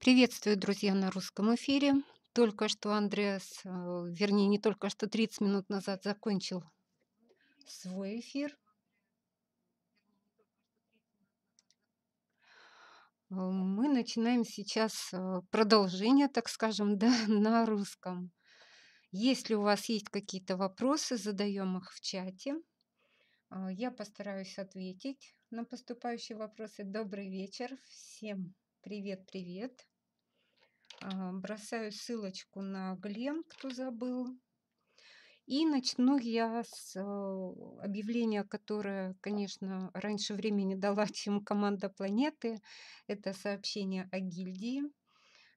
Приветствую, друзья, на русском эфире. Только что Андреас, а, вернее, не только что 30 минут назад закончил свой эфир. А, мы начинаем сейчас а, продолжение, так скажем, да, на русском. Если у вас есть какие-то вопросы, задаем их в чате. Я постараюсь ответить на поступающие вопросы. Добрый вечер всем. Привет, привет. А, бросаю ссылочку на Глен, кто забыл. И начну я с э, объявления, которое, конечно, раньше времени дала, чем команда планеты. Это сообщение о гильдии.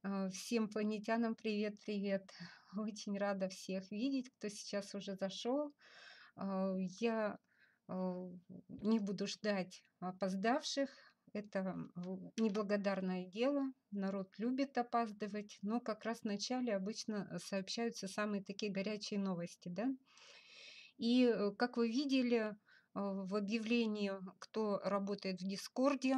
А, всем планетянам привет-привет. Очень рада всех видеть, кто сейчас уже зашел. А, я не буду ждать опоздавших. Это неблагодарное дело, народ любит опаздывать, но как раз в начале обычно э, сообщаются самые такие горячие новости. Да? И, э, как вы видели, э, в объявлении, кто работает в Дискорде,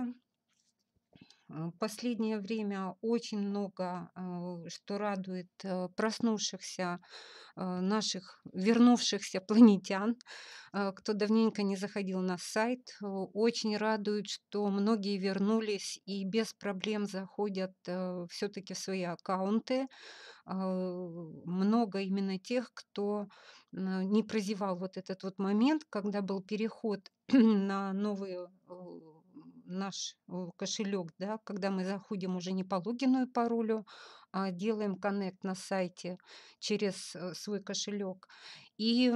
Э, последнее время очень много, э, что радует э, проснувшихся наших, вернувшихся планетян, кто давненько не заходил на сайт. Очень радует, что многие вернулись и без проблем заходят все-таки в свои аккаунты. Много именно тех, кто не прозевал вот этот вот момент, когда был переход на новые наш э, кошелек, да, когда мы заходим уже не по логину и паролю, а делаем коннект на сайте через э, свой кошелек. И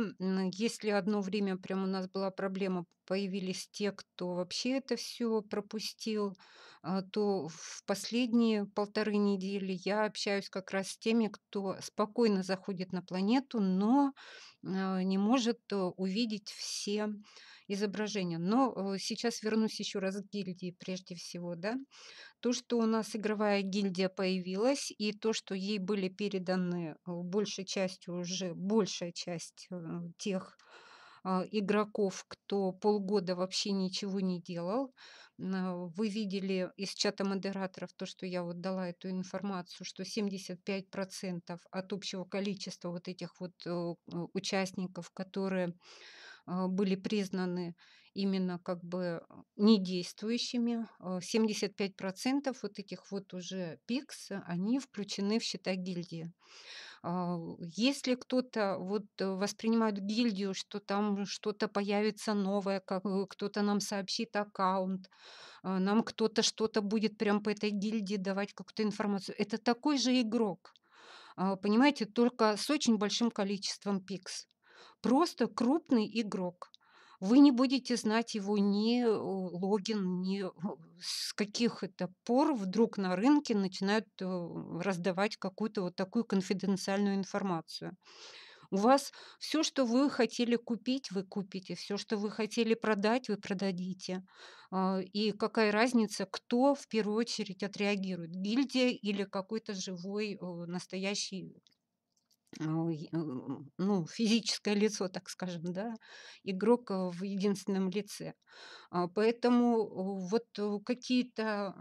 если одно время прям у нас была проблема, появились те, кто вообще это все пропустил, а, то в последние полторы недели я общаюсь как раз с теми, кто спокойно заходит на планету, но э, не может увидеть все изображения. Но э, сейчас вернусь еще раз к гильдии прежде всего. Да? То, что у нас игровая гильдия появилась, и то, что ей были переданы э, большей частью уже большая часть э, тех игроков, кто полгода вообще ничего не делал. Вы видели из чата модераторов то, что я вот дала эту информацию, что 75% от общего количества вот этих вот участников, которые а, были признаны именно как бы а, недействующими. 75% а, вот этих вот уже ПИКС, они включены в счета гильдии. Если кто-то вот э, воспринимает гильдию, что там что-то появится новое, как э, кто-то нам сообщит аккаунт, нам кто-то что-то будет прям по этой гильдии давать какую-то информацию. Это такой же игрок, понимаете, только с очень большим количеством пикс просто крупный игрок. Вы не будете знать его ни э, логин, ни э, с каких это пор вдруг на рынке начинают э, раздавать какую-то вот такую конфиденциальную информацию. У вас все, что вы хотели купить, вы купите. Все, что вы хотели продать, вы продадите. А, и какая разница, кто в первую очередь отреагирует, гильдия или какой-то живой, настоящий ну, физическое лицо, так скажем, да, игрок э, в единственном лице. А, поэтому э, вот э, какие-то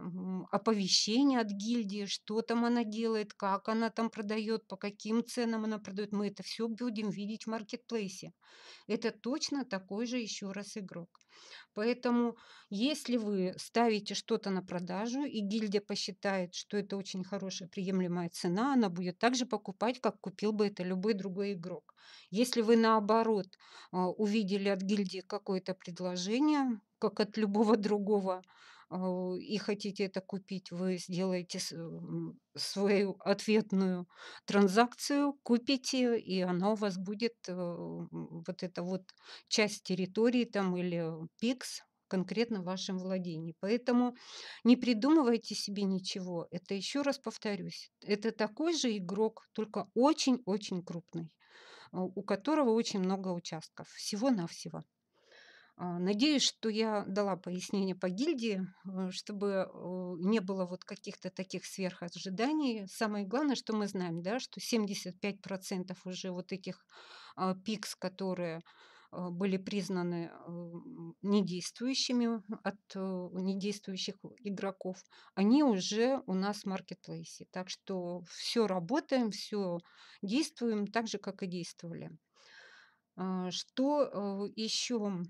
оповещения от гильдии, что там она делает, как она там продает, по каким ценам она продает, мы это все будем видеть в маркетплейсе. Это точно такой же еще раз игрок. Поэтому, если вы ставите что-то на продажу, и гильдия посчитает, что это очень хорошая приемлемая цена, она будет также покупать, как купил бы это любой другой игрок. Если вы, наоборот, а, увидели от гильдии какое-то предложение, как от любого другого Э, и хотите это купить, вы сделаете свою ответную транзакцию, купите, и она у вас будет э, вот эта вот часть территории там или ПИКС, конкретно в вашем владении. Поэтому не придумывайте себе ничего. Это еще раз повторюсь. Это такой же игрок, только очень-очень крупный, э, у которого очень много участков. Всего-навсего. А, надеюсь, что я дала пояснение по гильдии, э, чтобы не было вот каких-то таких сверхожиданий. Самое главное, что мы знаем, да, что 75% уже вот этих а, пикс, которые а, были признаны э, недействующими от э, недействующих игроков, они уже у нас в маркетплейсе. Так что все работаем, все действуем так же, как и действовали. Что еще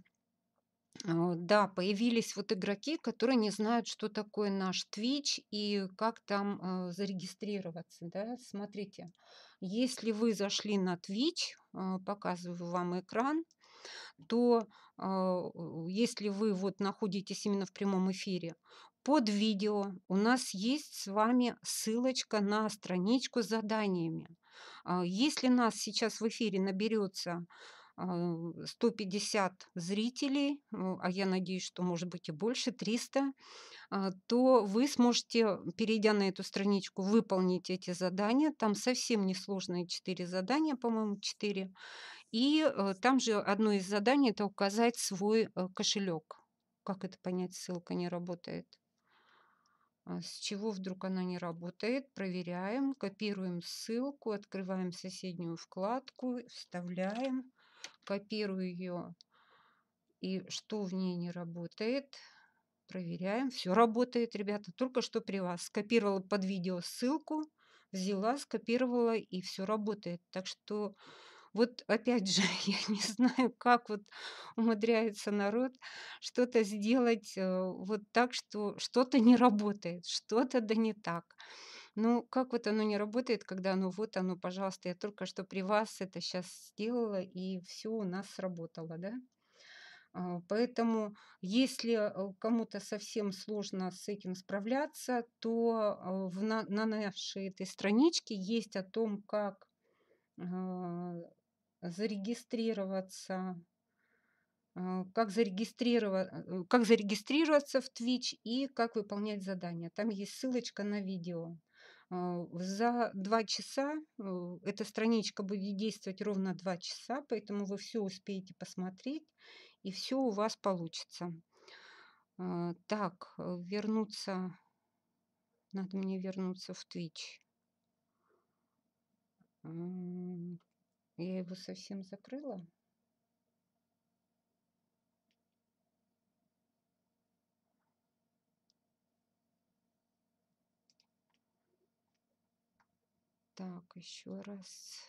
а, да, появились вот игроки, которые не знают, что такое наш Twitch и как там а, зарегистрироваться. Да? Смотрите, если вы зашли на Twitch, а, показываю вам экран, то если вы вот находитесь именно в прямом эфире, под видео у нас есть с вами ссылочка на страничку с заданиями. Если нас сейчас в эфире наберется 150 а, зрителей, ну, а я надеюсь, что может быть и больше, 300, а, то вы сможете, перейдя на эту страничку, выполнить эти задания. Там совсем несложные 4 задания, по-моему, 4. И э, там же одно из заданий – это указать свой э, кошелек. Как это понять? Ссылка не работает. А с чего вдруг она не работает? Проверяем, копируем ссылку, открываем соседнюю вкладку, вставляем копирую ее и что в ней не работает. Проверяем. Все работает, ребята. Только что при вас скопировала под видео ссылку, взяла, скопировала и все работает. Так что вот опять же, я не знаю, как вот умудряется народ что-то сделать э, вот так, что что-то не работает, что-то да не так. Ну, как вот оно не работает, когда оно вот оно, пожалуйста, я только что при вас это сейчас сделала, и все у нас сработало, да? А, поэтому, если э, кому-то совсем сложно с этим справляться, то э, в, на, на нашей этой страничке есть о том, как а, зарегистрироваться а, как, зарегистрировать, э, как зарегистрироваться в Twitch и как выполнять задания. Там есть ссылочка на видео. А, за два часа, э, эта страничка будет действовать ровно два часа, поэтому вы все успеете посмотреть, и все у вас получится. А, так, э, вернуться, надо мне вернуться в Twitch. Я его совсем закрыла. Так, еще раз.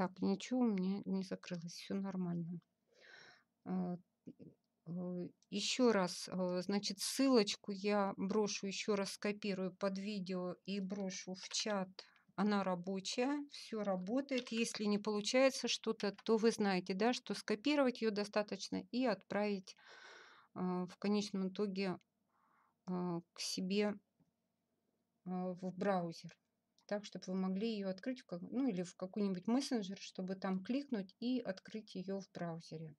Так, ничего у меня не закрылось, все нормально. А, э, еще раз, э, значит, ссылочку я брошу, еще раз скопирую под видео и брошу в чат. Она рабочая, все работает. Если не получается что-то, то вы знаете, да, что скопировать ее достаточно и отправить а, в конечном итоге а, к себе в браузер так, чтобы вы могли ее открыть, в как, ну или в какой-нибудь мессенджер, чтобы там кликнуть и открыть ее в браузере.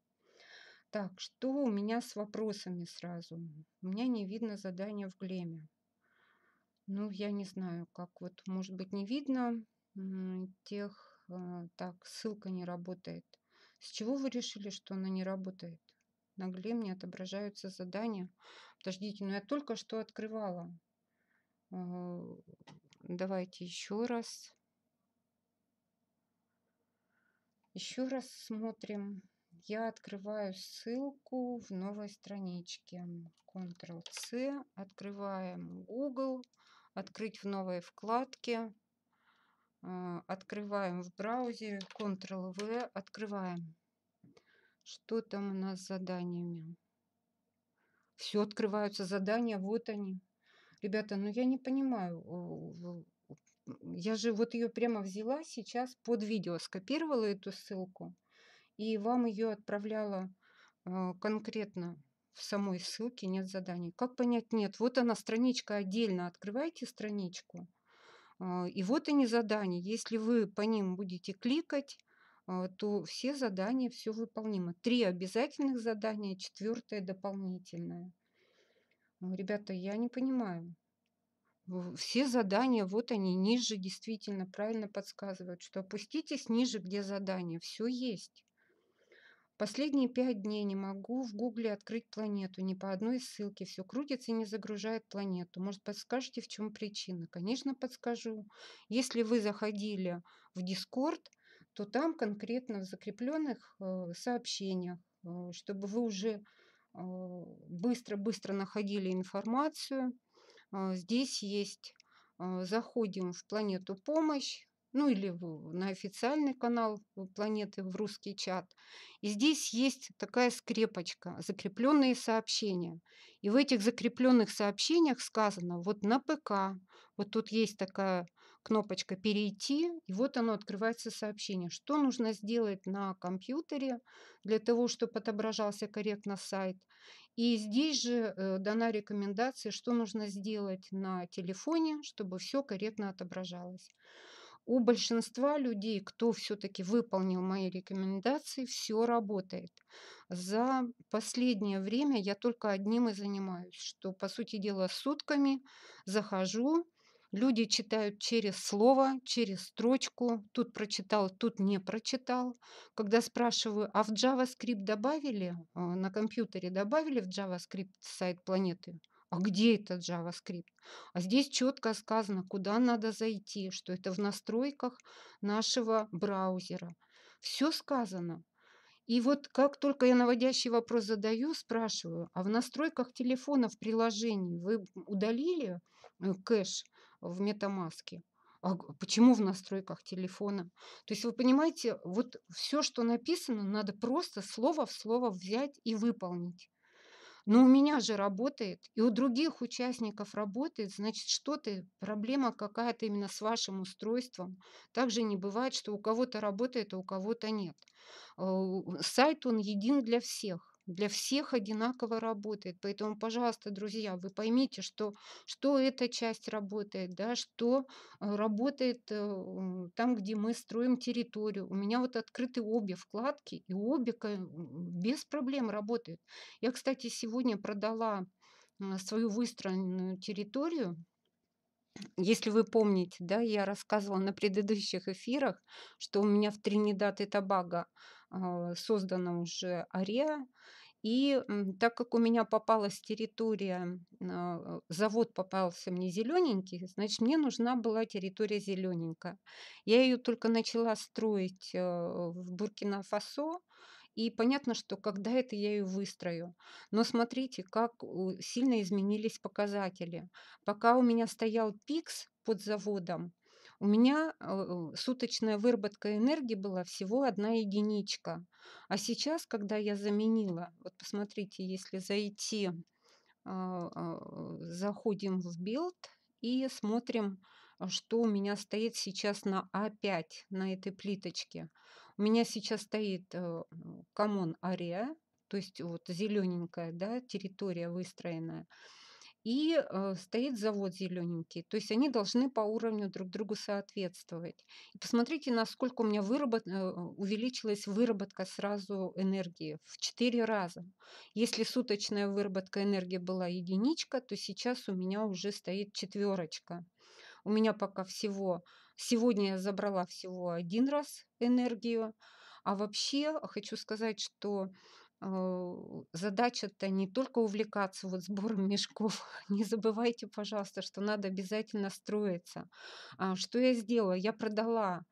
Так, что у меня с вопросами сразу? У меня не видно задания в Глеме. Ну, я не знаю, как вот, может быть, не видно тех... Э, так, ссылка не работает. С чего вы решили, что она не работает? На Глем не отображаются задания. Подождите, но ну я только что открывала э, Давайте еще раз. Еще раз смотрим. Я открываю ссылку в новой страничке. Ctrl-C. Открываем Google. Открыть в новой вкладке. А, открываем в браузере. Ctrl-V. Открываем. Что там у нас с заданиями? Все открываются задания. Вот они. Ребята, ну я не понимаю, э, я же вот ее прямо взяла сейчас под видео, скопировала эту ссылку и вам ее отправляла э, конкретно в самой ссылке нет заданий. Как понять нет? Вот она страничка отдельно, открывайте страничку, э, и вот они задания. Если вы по ним будете кликать, то все задания, все выполнимо. Три обязательных задания, четвертое дополнительное. Ну, ребята, я не понимаю. Все задания, вот они, ниже действительно правильно подсказывают, что опуститесь ниже, где задание, все есть. Последние пять дней не могу в гугле открыть планету, ни по одной ссылке. Все крутится и не загружает планету. Может, подскажете, в чем причина? Конечно, подскажу. Если вы заходили в Дискорд, то там конкретно в закрепленных э, сообщениях, э, чтобы вы уже быстро-быстро а, находили информацию. А, здесь есть, а, заходим в планету помощь, ну или на официальный канал планеты в русский чат. И здесь есть такая скрепочка, закрепленные сообщения. И в этих закрепленных сообщениях сказано, вот на ПК, вот тут есть такая кнопочка «Перейти», и вот оно открывается сообщение. Что нужно сделать на компьютере для того, чтобы отображался корректно сайт. И здесь же э, дана рекомендация, что нужно сделать на телефоне, чтобы все корректно отображалось. У большинства людей, кто все-таки выполнил мои рекомендации, все работает. За последнее время я только одним и занимаюсь, что, по сути дела, сутками захожу Люди читают через слово, через строчку. Тут прочитал, тут не прочитал. Когда спрашиваю, а в JavaScript добавили, э, на компьютере добавили в JavaScript сайт планеты? А где этот JavaScript? А здесь четко сказано, куда надо зайти, что это в настройках нашего браузера. Все сказано. И вот как только я наводящий вопрос задаю, спрашиваю, а в настройках телефона в приложении вы удалили э, кэш? в метамаске. А почему в настройках телефона? То есть вы понимаете, вот все, что написано, надо просто слово в слово взять и выполнить. Но у меня же работает, и у других участников работает, значит, что-то, проблема какая-то именно с вашим устройством. Также не бывает, что у кого-то работает, а у кого-то нет. Э, сайт, он един для всех для всех одинаково работает. Поэтому, пожалуйста, друзья, вы поймите, что, что эта часть работает, да, что э, работает э, там, где мы строим территорию. У меня вот открыты обе вкладки, и обе без проблем работают. Я, кстати, сегодня продала э, свою выстроенную территорию, если вы помните, да, я рассказывала на предыдущих эфирах, что у меня в Тринидад и Тобаго а, создана уже ареа. И так как у меня попалась территория, а, завод попался мне зелененький, значит, мне нужна была территория зелененькая. Я ее только начала строить а, в Буркина-Фасо, и понятно, что когда это я ее выстрою. Но смотрите, как сильно изменились показатели. Пока у меня стоял ПИКС под заводом, у меня а, э, суточная выработка энергии была всего одна единичка. А сейчас, когда я заменила, вот посмотрите, если зайти, а, а, э, заходим в билд и смотрим, что у меня стоит сейчас на А5, на этой плиточке. У меня сейчас стоит э, Common Area, то есть вот зелененькая да, территория выстроенная и э, стоит завод зелененький. То есть они должны по уровню друг другу соответствовать. И посмотрите, насколько у меня выработ... Э, увеличилась выработка сразу энергии в 4 раза. Если суточная выработка энергии была единичка, то сейчас у меня уже стоит четверочка. У меня пока всего... Сегодня я забрала всего один раз энергию. А вообще э, хочу сказать, что Э, задача-то не только увлекаться вот сбором мешков. Не забывайте, пожалуйста, что надо обязательно строиться. А, что я сделала? Я продала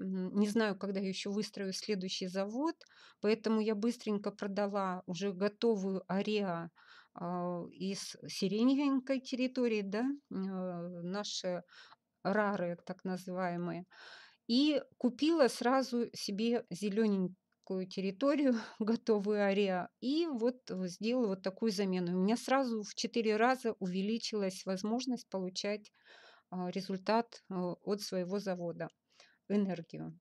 не знаю, когда я еще выстрою следующий завод, поэтому я быстренько продала уже готовую ареа а, из сиреневенькой территории, да, э, наши рары, так называемые, и купила сразу себе зелененький арендную территорию, готовую ареа, и вот э, сделала вот такую замену. У меня сразу в четыре раза увеличилась возможность получать а, результат а, от своего завода, энергию.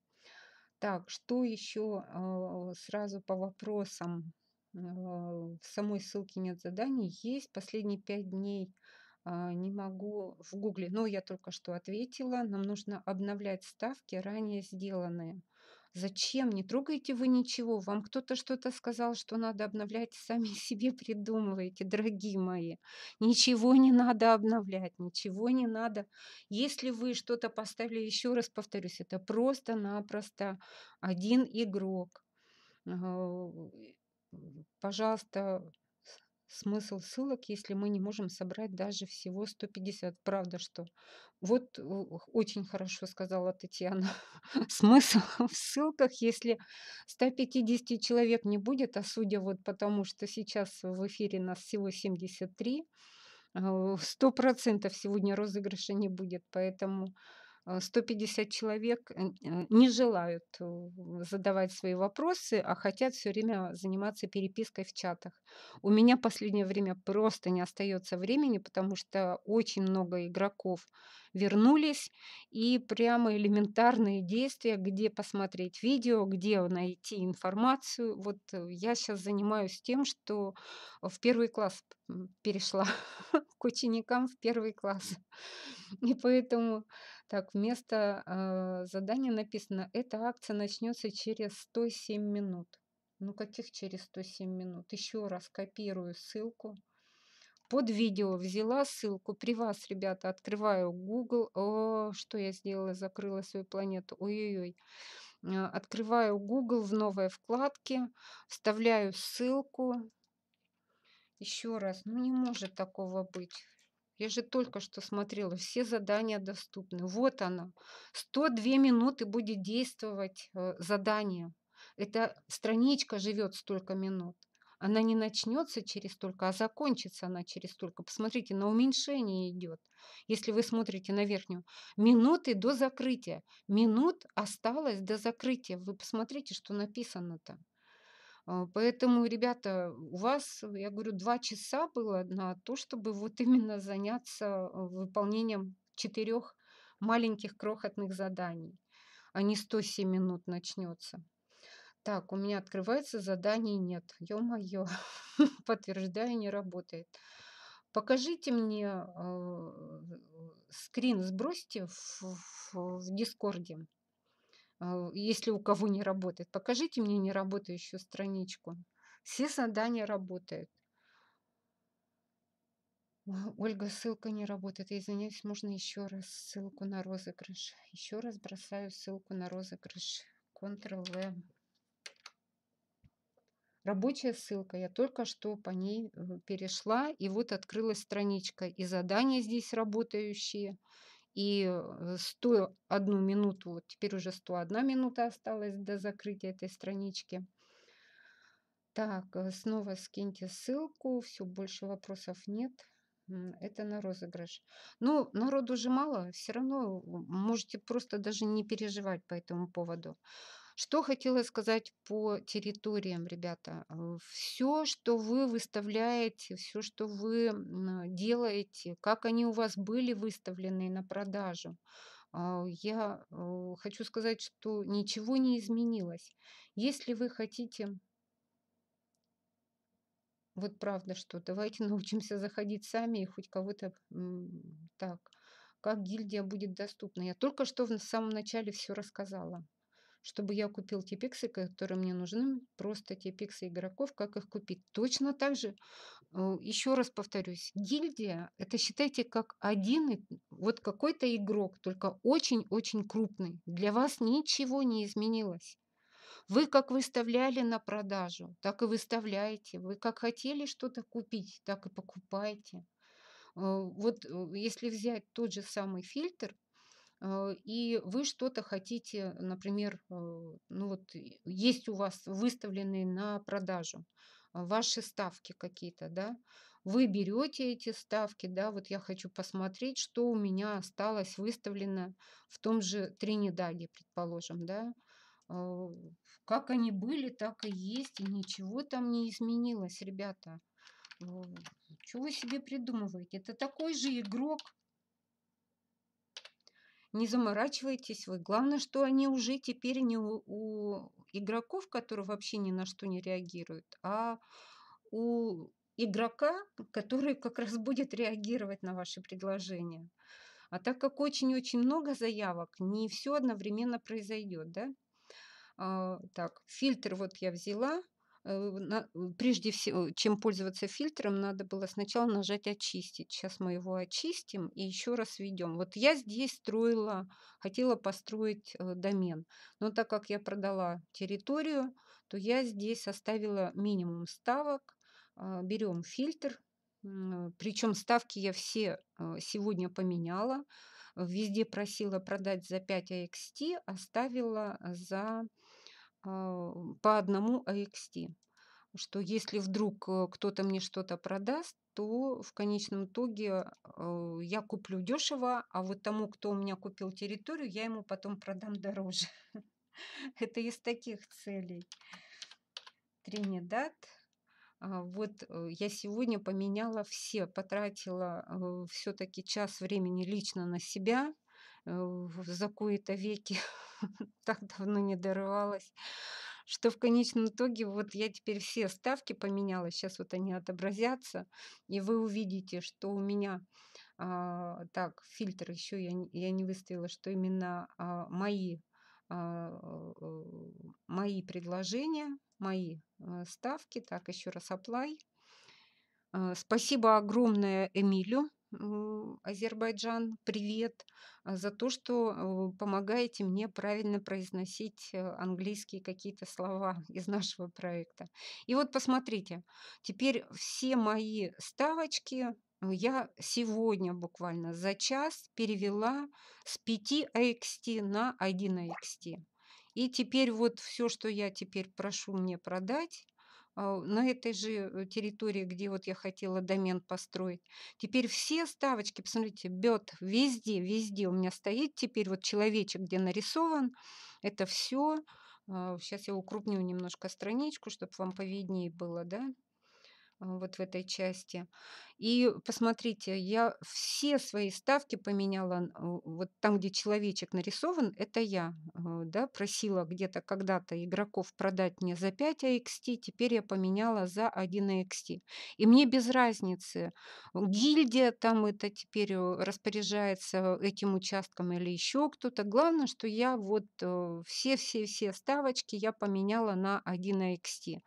Так, что еще а, сразу по вопросам? В самой ссылке нет заданий. Есть последние пять дней не могу в гугле, но я только что ответила, нам нужно обновлять ставки, ранее сделанные. Зачем? Не трогаете вы ничего. Вам кто-то что-то сказал, что надо обновлять, а сами себе придумываете, дорогие мои. Ничего не надо обновлять, ничего не надо. Если вы что-то поставили, еще раз повторюсь, это просто-напросто один игрок. Э, пожалуйста, смысл ссылок, если мы не можем собрать даже всего 150. Правда, что вот очень хорошо сказала Татьяна. смысл в ссылках, если 150 человек не будет, а судя вот потому, что сейчас в эфире нас всего 73, э, сто сегодня розыгрыша не будет, поэтому 150 э, человек э, не желают э, задавать свои вопросы, а хотят все время заниматься перепиской в чатах. У меня в последнее время просто не остается времени, потому что очень много игроков вернулись, и прямо элементарные действия, где посмотреть видео, где найти информацию. Вот я сейчас занимаюсь тем, что в первый класс перешла к ученикам в первый класс. И поэтому так, вместо э, задания написано, эта акция начнется через 107 минут. Ну каких через 107 минут? Еще раз копирую ссылку. Под видео взяла ссылку. При вас, ребята, открываю Google. О, что я сделала? Закрыла свою планету. Ой-ой-ой. А, открываю Google в новой вкладке. Вставляю ссылку. Еще раз. Ну не может такого быть. Я же только что смотрела, все задания доступны. Вот оно. 102 минуты будет действовать э, задание. Эта страничка живет столько минут. Она не начнется через столько, а закончится она через столько. Посмотрите, на уменьшение идет. Если вы смотрите на верхнюю, минуты до закрытия. Минут осталось до закрытия. Вы посмотрите, что написано там. А, поэтому, ребята, у вас, я говорю, два часа было на то, чтобы вот именно заняться а, выполнением четырех маленьких крохотных заданий, а не 107 минут начнется. Так, у меня открывается, заданий нет. Ё-моё, подтверждаю, не работает. Покажите мне э, скрин, сбросьте в, в, в Дискорде. А, если у кого не работает. Покажите мне не работающую страничку. Все задания работают. Ольга, ссылка не работает. Я извиняюсь, можно еще раз ссылку на розыгрыш. Еще раз бросаю ссылку на розыгрыш. Ctrl-V. Рабочая ссылка. Я только что по ней э, перешла. И вот открылась страничка. И задания здесь работающие. И 101 э, минуту, вот теперь уже 101 минута осталась до закрытия этой странички. Так, э, снова скиньте ссылку, все, больше вопросов нет. Это на розыгрыш. Ну, народу же мало, все равно можете просто даже не переживать по этому поводу. Что хотела сказать по территориям, ребята? Э, все, что вы выставляете, все, что вы делаете, как они у вас были выставлены на продажу, а, я э, хочу сказать, что ничего не изменилось. Если вы хотите вот правда, что давайте научимся заходить сами и хоть кого-то так. Как гильдия будет доступна? Я только что в самом начале все рассказала чтобы я купил те пиксы, которые мне нужны, просто те пиксы игроков, как их купить. Точно так же, э, еще раз повторюсь, гильдия, это считайте как один, вот какой-то игрок, только очень-очень крупный. Для вас ничего не изменилось. Вы как выставляли на продажу, так и выставляете. Вы как хотели что-то купить, так и покупаете. Э, вот э, если взять тот же самый фильтр, Э, и вы что-то хотите, например, э, ну вот есть у вас выставленные на продажу э, ваши ставки какие-то, да, вы берете эти ставки, да, вот я хочу посмотреть, что у меня осталось выставлено в том же Тринидаде, предположим, да, как они были, так и есть, и ничего там не изменилось, ребята. Чего вы себе придумываете? Это такой же игрок, не заморачивайтесь вы. Главное, что они уже теперь не у, у игроков, которые вообще ни на что не реагируют, а у игрока, который как раз будет реагировать на ваши предложения. А так как очень-очень много заявок, не все одновременно произойдет, да? А, так, фильтр вот я взяла, Э, прежде всего, чем пользоваться фильтром, надо было сначала нажать «Очистить». Сейчас мы его очистим и еще раз введем. Вот я здесь строила, хотела построить э, домен, но так как я продала территорию, то я здесь оставила минимум ставок. А, Берем фильтр, причем ставки я все э, сегодня поменяла. Везде просила продать за 5 AXT, оставила за а, по одному AXT, что если вдруг э, кто-то мне что-то продаст, то в конечном итоге э, я куплю дешево, а вот тому, кто у меня купил территорию, я ему потом продам дороже. Это из таких целей. Тринидад. А, вот э, я сегодня поменяла все, потратила все-таки час времени лично на себя за кои-то веки так давно не дорывалась, что в конечном итоге вот я теперь все ставки поменяла, сейчас вот они отобразятся, и вы увидите, что у меня, а, так, фильтр еще я, не я не выставила, что именно а, мои, а, мои предложения, мои а, ставки, так, еще раз apply. А, спасибо огромное Эмилю Азербайджан, привет, а, за то, что э, помогаете мне правильно произносить э, английские какие-то слова из нашего проекта. И вот посмотрите, теперь все мои ставочки я сегодня буквально за час перевела с 5 AXT на 1 AXT. И теперь вот все, что я теперь прошу мне продать, а, на этой же э, территории, где вот я хотела домен построить. Теперь все ставочки, посмотрите, бет везде, везде у меня стоит теперь вот человечек, где нарисован, это все. Сейчас а, я укрупню немножко страничку, чтобы вам повиднее было, да, а, вот в этой части. И посмотрите, я все свои ставки поменяла. А, вот там, где человечек нарисован, это я. А, да, просила где-то когда-то игроков продать мне за 5 AXT, теперь я поменяла за 1 AXT. И мне без разницы, э, гильдия там это теперь э, распоряжается этим участком или еще кто-то. Главное, что я вот э, все-все-все ставочки я поменяла на 1 AXT,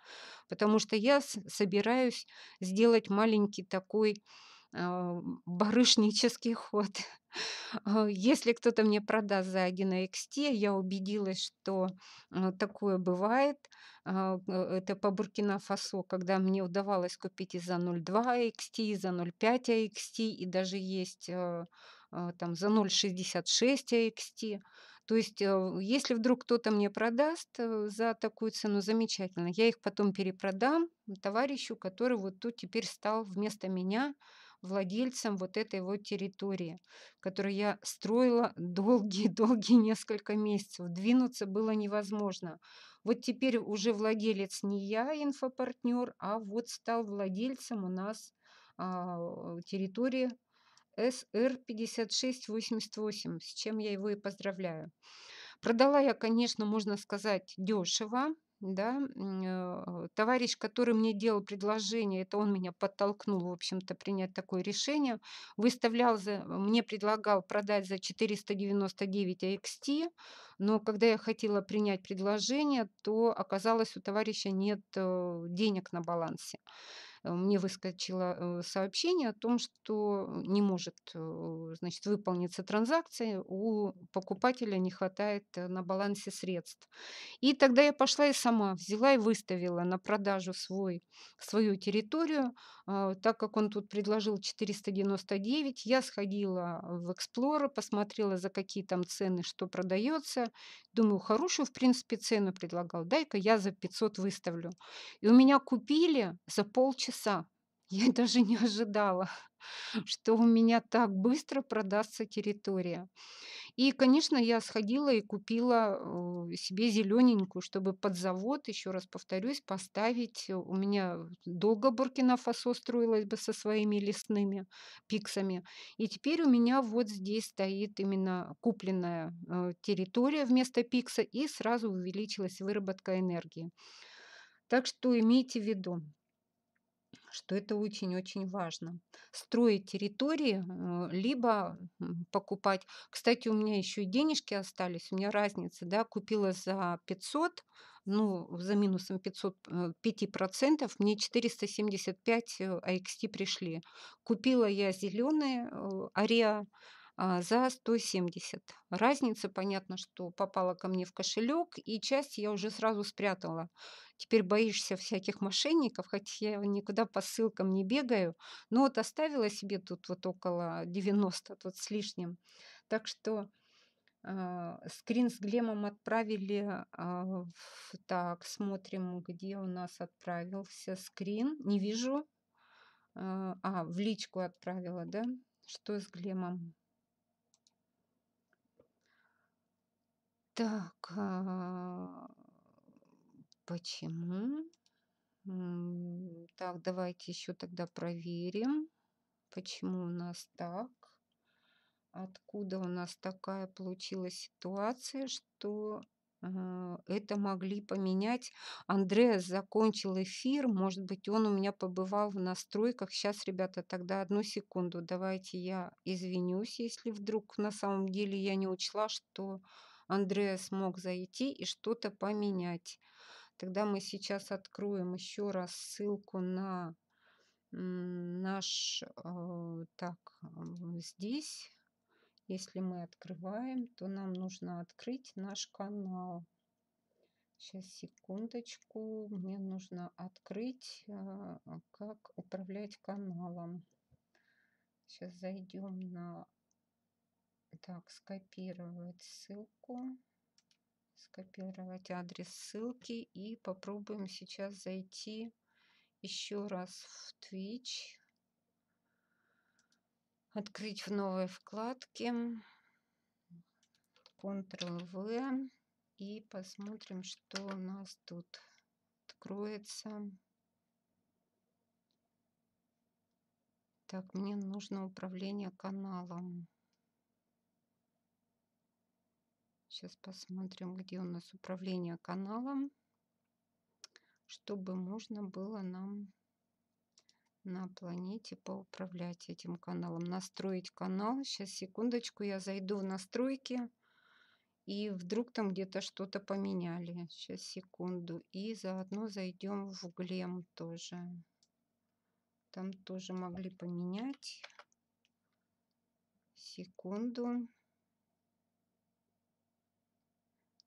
потому что я собираюсь сделать маленький такой такой а, барышнический ход. А, если кто-то мне продаст за 1 XT, я убедилась, что а, такое бывает. Э, это по Буркина-Фасо, когда мне удавалось купить и за 0,2 XT, и за 0,5 XT, и даже есть там за 0,66 XT. То есть, э, если вдруг кто-то мне продаст э, за такую цену, замечательно. Я их потом перепродам товарищу, который вот тут теперь стал вместо меня владельцем вот этой вот территории, которую я строила долгие-долгие несколько месяцев. Двинуться было невозможно. Вот теперь уже владелец не я, инфопартнер, а вот стал владельцем у нас а, территории СР5688, с чем я его и поздравляю. Продала я, конечно, можно сказать, дешево. Да, э, товарищ, который мне делал предложение, это он меня подтолкнул, в общем-то, принять такое решение, выставлял, за, мне предлагал продать за 499 XT, но когда я хотела принять предложение, то оказалось, у товарища нет э, денег на балансе. Э, мне выскочило э, сообщение о том, что не может э, значит, выполниться транзакция, у покупателя не хватает на балансе средств. И тогда я пошла и сама взяла и выставила на продажу свой, свою территорию, а, так как он тут предложил 499, я сходила в Explorer, посмотрела, за какие там цены, что продается. Думаю, хорошую, в принципе, цену предлагал. Дай-ка я за 500 выставлю. И у меня купили за полчаса часа. Я даже не ожидала, что у меня так быстро продастся территория. И, конечно, я сходила и купила э, себе зелененькую, чтобы под завод, еще раз повторюсь, поставить. У меня долго Буркина-Фасо строилась бы со своими лесными пиксами. И теперь у меня вот здесь стоит именно купленная э, территория вместо пикса, и сразу увеличилась выработка энергии. Так что имейте в виду, что это очень-очень важно. Строить территории, э, либо покупать. Кстати, у меня еще и денежки остались, у меня разница, да, купила за 500, ну, за минусом 500, 5%, э, мне 475 э, AXT пришли. Купила я зеленые Ария за 170. Разница, понятно, что попала ко мне в кошелек, и часть я уже сразу спрятала теперь боишься всяких мошенников, хотя я никуда по ссылкам не бегаю, но вот оставила себе тут вот около 90 тут с лишним. Так что э, скрин с Глемом отправили, э, в, так, смотрим, где у нас отправился скрин, не вижу, э, а, в личку отправила, да, что с Глемом? Так, Почему? Так, давайте еще тогда проверим, почему у нас так. Откуда у нас такая получилась ситуация, что а, это могли поменять. Андреас закончил эфир, может быть, он у меня побывал в настройках. Сейчас, ребята, тогда одну секунду, давайте я извинюсь, если вдруг на самом деле я не учла, что Андреас мог зайти и что-то поменять. Тогда мы сейчас откроем еще раз ссылку на наш, э, так, э, здесь, если мы открываем, то нам нужно открыть наш канал. Сейчас, секундочку, мне нужно открыть, э, как управлять каналом. Сейчас зайдем на... Так, скопировать ссылку скопировать адрес ссылки и попробуем сейчас зайти еще раз в Twitch, открыть в новой вкладке Ctrl-V и посмотрим, что у нас тут откроется. Так, мне нужно управление каналом. Сейчас посмотрим, где у нас управление каналом, чтобы можно было нам на планете поуправлять этим каналом. Настроить канал. Сейчас, секундочку, я зайду в настройки. И вдруг там где-то что-то поменяли. Сейчас, секунду. И заодно зайдем в Глем тоже. Там тоже могли поменять. Секунду.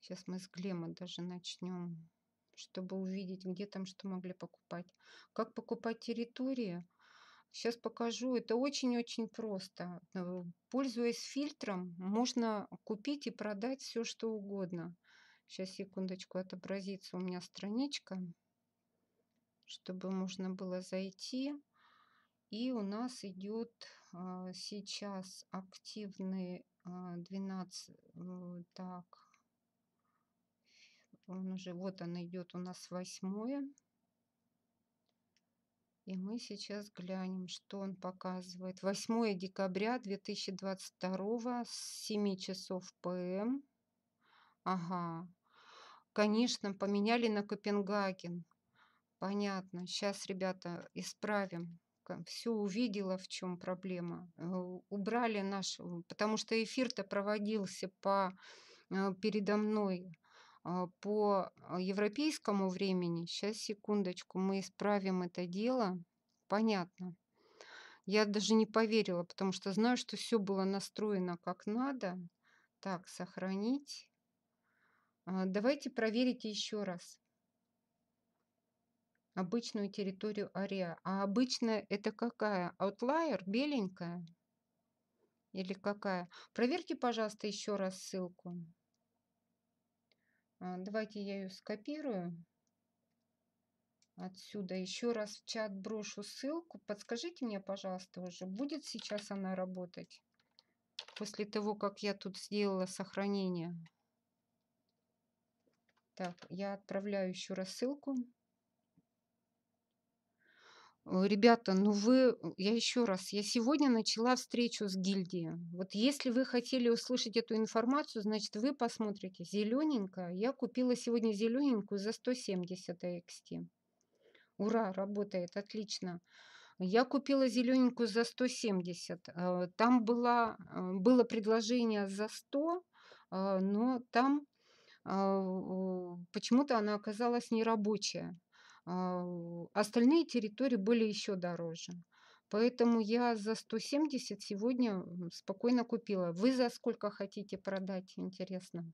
Сейчас мы с Глема даже начнем, чтобы увидеть, где там что могли покупать. Как покупать территории? Сейчас покажу. Это очень-очень просто. Э, пользуясь фильтром, можно купить и продать все, что угодно. Сейчас, секундочку, отобразится у меня страничка, чтобы можно было зайти. И у нас идет э, сейчас активный 12, э, так, он уже, вот он идет у нас восьмое. И мы сейчас глянем, что он показывает. 8 декабря 2022 с 7 часов ПМ. Эм. Ага. Конечно, поменяли на Копенгаген. Понятно. Сейчас, ребята, исправим. Все увидела, в чем проблема. Э, убрали наш... Потому что эфир-то проводился по... Э, передо мной а, по а, европейскому времени, сейчас секундочку, мы исправим это дело, понятно. Я даже не поверила, потому что знаю, что все было настроено как надо. Так, сохранить. А, давайте проверите еще раз обычную территорию ареа. А обычная это какая? Outlier? Беленькая? Или какая? Проверьте, пожалуйста, еще раз ссылку. А, давайте я ее скопирую. Отсюда еще раз в чат брошу ссылку. Подскажите мне, пожалуйста, уже будет сейчас она работать? После того, как я тут сделала сохранение. Так, я отправляю еще раз ссылку. Э, ребята, ну вы, э, я еще раз, я сегодня начала встречу с гильдией. Вот если вы хотели услышать эту информацию, значит, вы посмотрите. Зелененькая, я купила сегодня зелененькую за 170 XT. Ура, работает, отлично. Я купила зелененькую за 170. Э, там была, было предложение за 100, но там почему-то она оказалась нерабочая. А, остальные территории были еще дороже. Поэтому я за 170 сегодня спокойно купила. Вы за сколько хотите продать, интересно?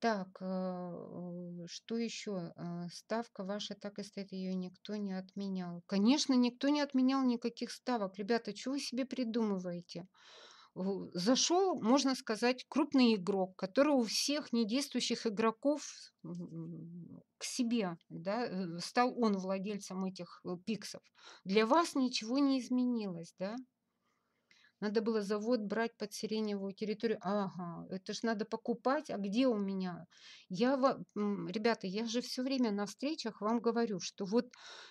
Так, э, э, что еще? Э, ставка ваша так и стоит, ее никто не отменял. Конечно, никто не отменял никаких ставок. Ребята, что вы себе придумываете? зашел, можно сказать, крупный игрок, который у всех недействующих игроков к себе, да, э, стал он владельцем этих э, пиксов. Для вас ничего не изменилось, да? Надо было завод брать под сиреневую территорию. Ага, это же надо покупать, а где у меня? Я, ребята, я же все время на встречах вам говорю, что вот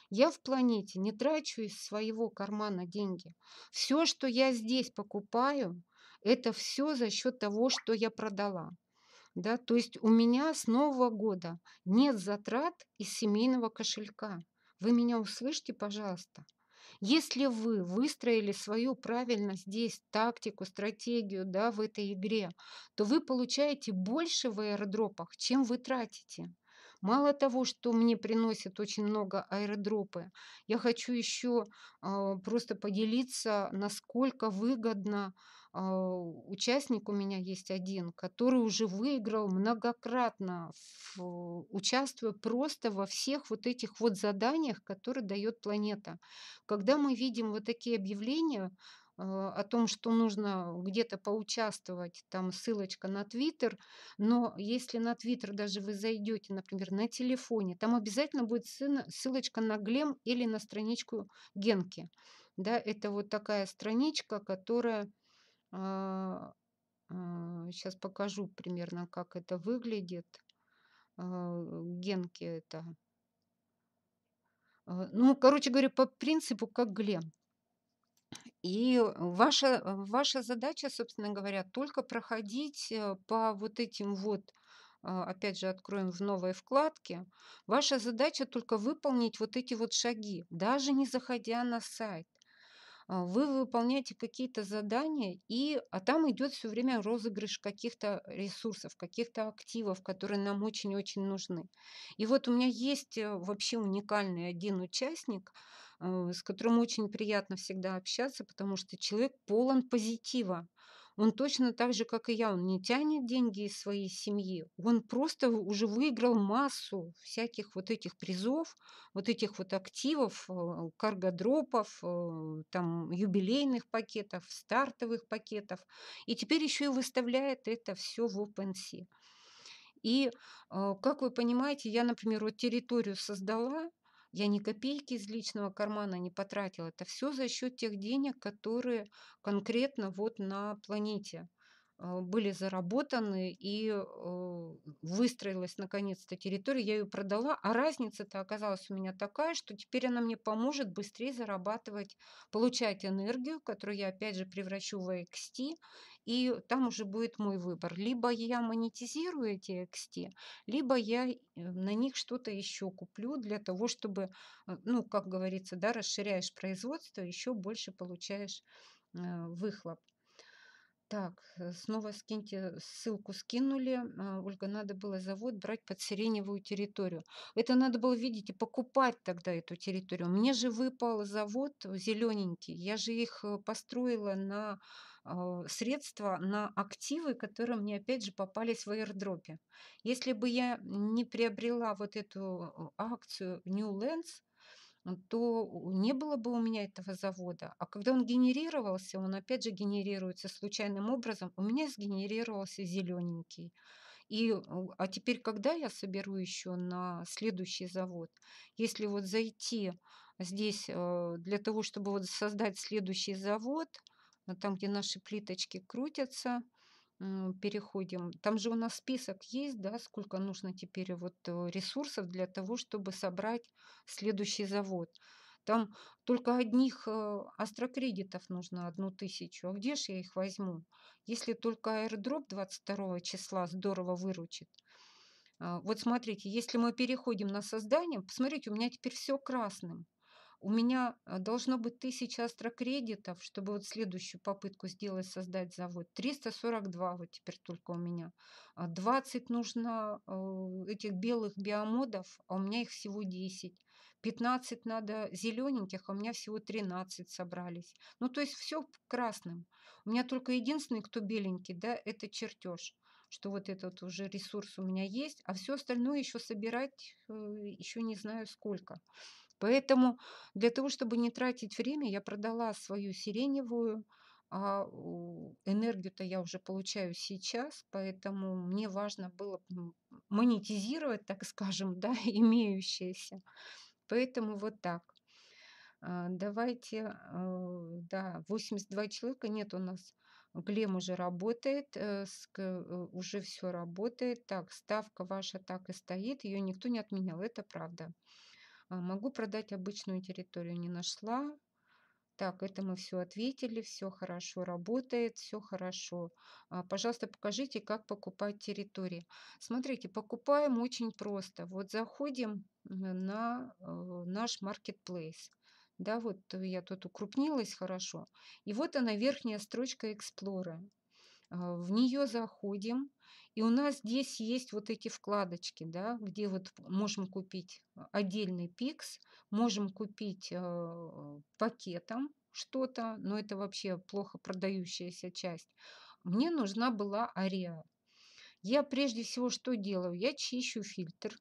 я в планете не трачу из своего кармана деньги. Все, что я здесь покупаю, это все за счет того, что я продала. Да, то есть у меня с Нового года нет затрат из семейного кошелька. Вы меня услышите, пожалуйста. Если вы выстроили свою правильно здесь тактику, стратегию да, в этой игре, то вы получаете больше в аэродропах, чем вы тратите. Мало того, что мне приносят очень много аэродропы, я хочу еще э, просто поделиться, насколько выгодно а, участник у меня есть один, который уже выиграл многократно, в, участвуя просто во всех вот этих вот заданиях, которые дает планета. Когда мы видим вот такие объявления, а, о том, что нужно где-то поучаствовать, там ссылочка на Твиттер, но если на Твиттер даже вы зайдете, например, на телефоне, там обязательно будет ссылочка на Глем или на страничку Генки. Да, это вот такая страничка, которая Сейчас а, а, покажу примерно, как это выглядит. А, генки это. Ну, короче говоря, по принципу, как глем. И ваша, ваша задача, собственно говоря, только проходить э, по вот этим вот, опять же, откроем в новой вкладке, ваша задача только выполнить вот эти вот шаги, даже не заходя на сайт. А, вы выполняете какие-то задания, и, а там идет все время розыгрыш каких-то ресурсов, каких-то активов, которые нам очень-очень нужны. И вот у меня есть э, вообще уникальный один участник, э, с которым очень приятно всегда общаться, потому что человек полон позитива. Он точно так же, как и я, он не тянет деньги из своей семьи. Он просто уже выиграл массу всяких вот этих призов, вот этих вот активов, э, каргодропов, э, там, юбилейных пакетов, стартовых пакетов. И теперь еще и выставляет это все в OpenSea. И, э, как вы понимаете, я, например, вот территорию создала, я ни копейки из личного кармана не потратила. Это все за счет тех денег, которые конкретно вот на планете. А, были заработаны, и э, выстроилась наконец-то территория, я ее продала, а разница-то оказалась у меня такая, что теперь она мне поможет быстрее зарабатывать, получать энергию, которую я опять же превращу в XT, и там уже будет мой выбор. Либо я монетизирую эти XT, либо я э, на них что-то еще куплю для того, чтобы, э, ну, как говорится, да, расширяешь производство, еще больше получаешь выхлоп. Так, э, снова скиньте, ссылку скинули. А, Ольга, надо было завод брать под сиреневую территорию. Это надо было, видите, покупать тогда эту территорию. Мне же выпал завод зелененький. Я же их э, построила на э, средства, на активы, которые мне опять же попались в аирдропе. Если бы я не приобрела вот эту а, акцию New Lands, ну, то не было бы у меня этого завода. А когда он генерировался, он опять же генерируется случайным образом. У меня сгенерировался зелененький. И, а теперь, когда я соберу еще на следующий завод, если вот зайти здесь э, для того, чтобы вот создать следующий завод, там, где наши плиточки крутятся, переходим. Там же у нас список есть, да, сколько нужно теперь вот э, ресурсов для того, чтобы собрать следующий завод. Там только одних астрокредитов э, нужно одну тысячу. А где же я их возьму? Если только аирдроп 22 числа здорово выручит. А, вот смотрите, если мы переходим на создание, посмотрите, у меня теперь все красным у меня э, должно быть 1000 астрокредитов, чтобы вот следующую попытку сделать, создать завод. 342 вот теперь только у меня. 20 а нужно э, этих белых биомодов, а у меня их всего 10. 15 надо зелененьких, а у меня всего 13 собрались. Ну, то есть все красным. У меня только единственный, кто беленький, да, это чертеж что вот этот уже ресурс у меня есть, а все остальное еще собирать э, еще не знаю сколько. Поэтому для того, чтобы не тратить время, я продала свою сиреневую, а энергию-то я уже получаю сейчас, поэтому мне важно было монетизировать, так скажем, да, имеющееся. Поэтому вот так. А, давайте, а, да, 82 человека, нет у нас, Глем уже работает, э, э, уже все работает, так, ставка ваша так и стоит, ее никто не отменял, это правда. А, могу продать обычную территорию, не нашла. Так, это мы все ответили, все хорошо работает, все хорошо. А, пожалуйста, покажите, как покупать территории. Смотрите, покупаем очень просто. Вот заходим на э, наш маркетплейс. Да, вот я тут укрупнилась хорошо. И вот она верхняя строчка Explorer. А, в нее заходим, и у нас здесь есть вот эти вкладочки, да, где вот можем купить а, отдельный пикс, можем купить а, пакетом что-то, но это вообще плохо продающаяся часть. Мне нужна была Ария. Я прежде всего что делаю? Я чищу фильтр,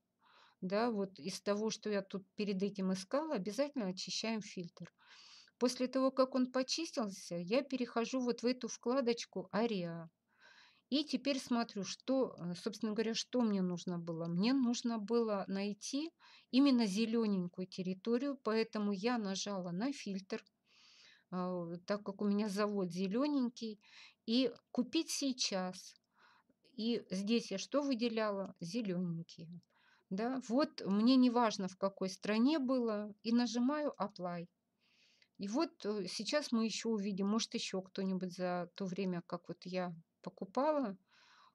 да, вот из того, что я тут перед этим искала, обязательно очищаем фильтр. После того, как он почистился, я перехожу вот в эту вкладочку «Ариа». И теперь смотрю, что, э, собственно говоря, что мне нужно было. Мне нужно было найти именно зелененькую территорию, поэтому я нажала на фильтр, а, так как у меня завод зелененький, и купить сейчас. И здесь я что выделяла? Зелененькие. Да? Вот мне не важно, в какой стране было, и нажимаю apply. И вот э, сейчас мы еще увидим, может, еще кто-нибудь за то время, как вот я покупала.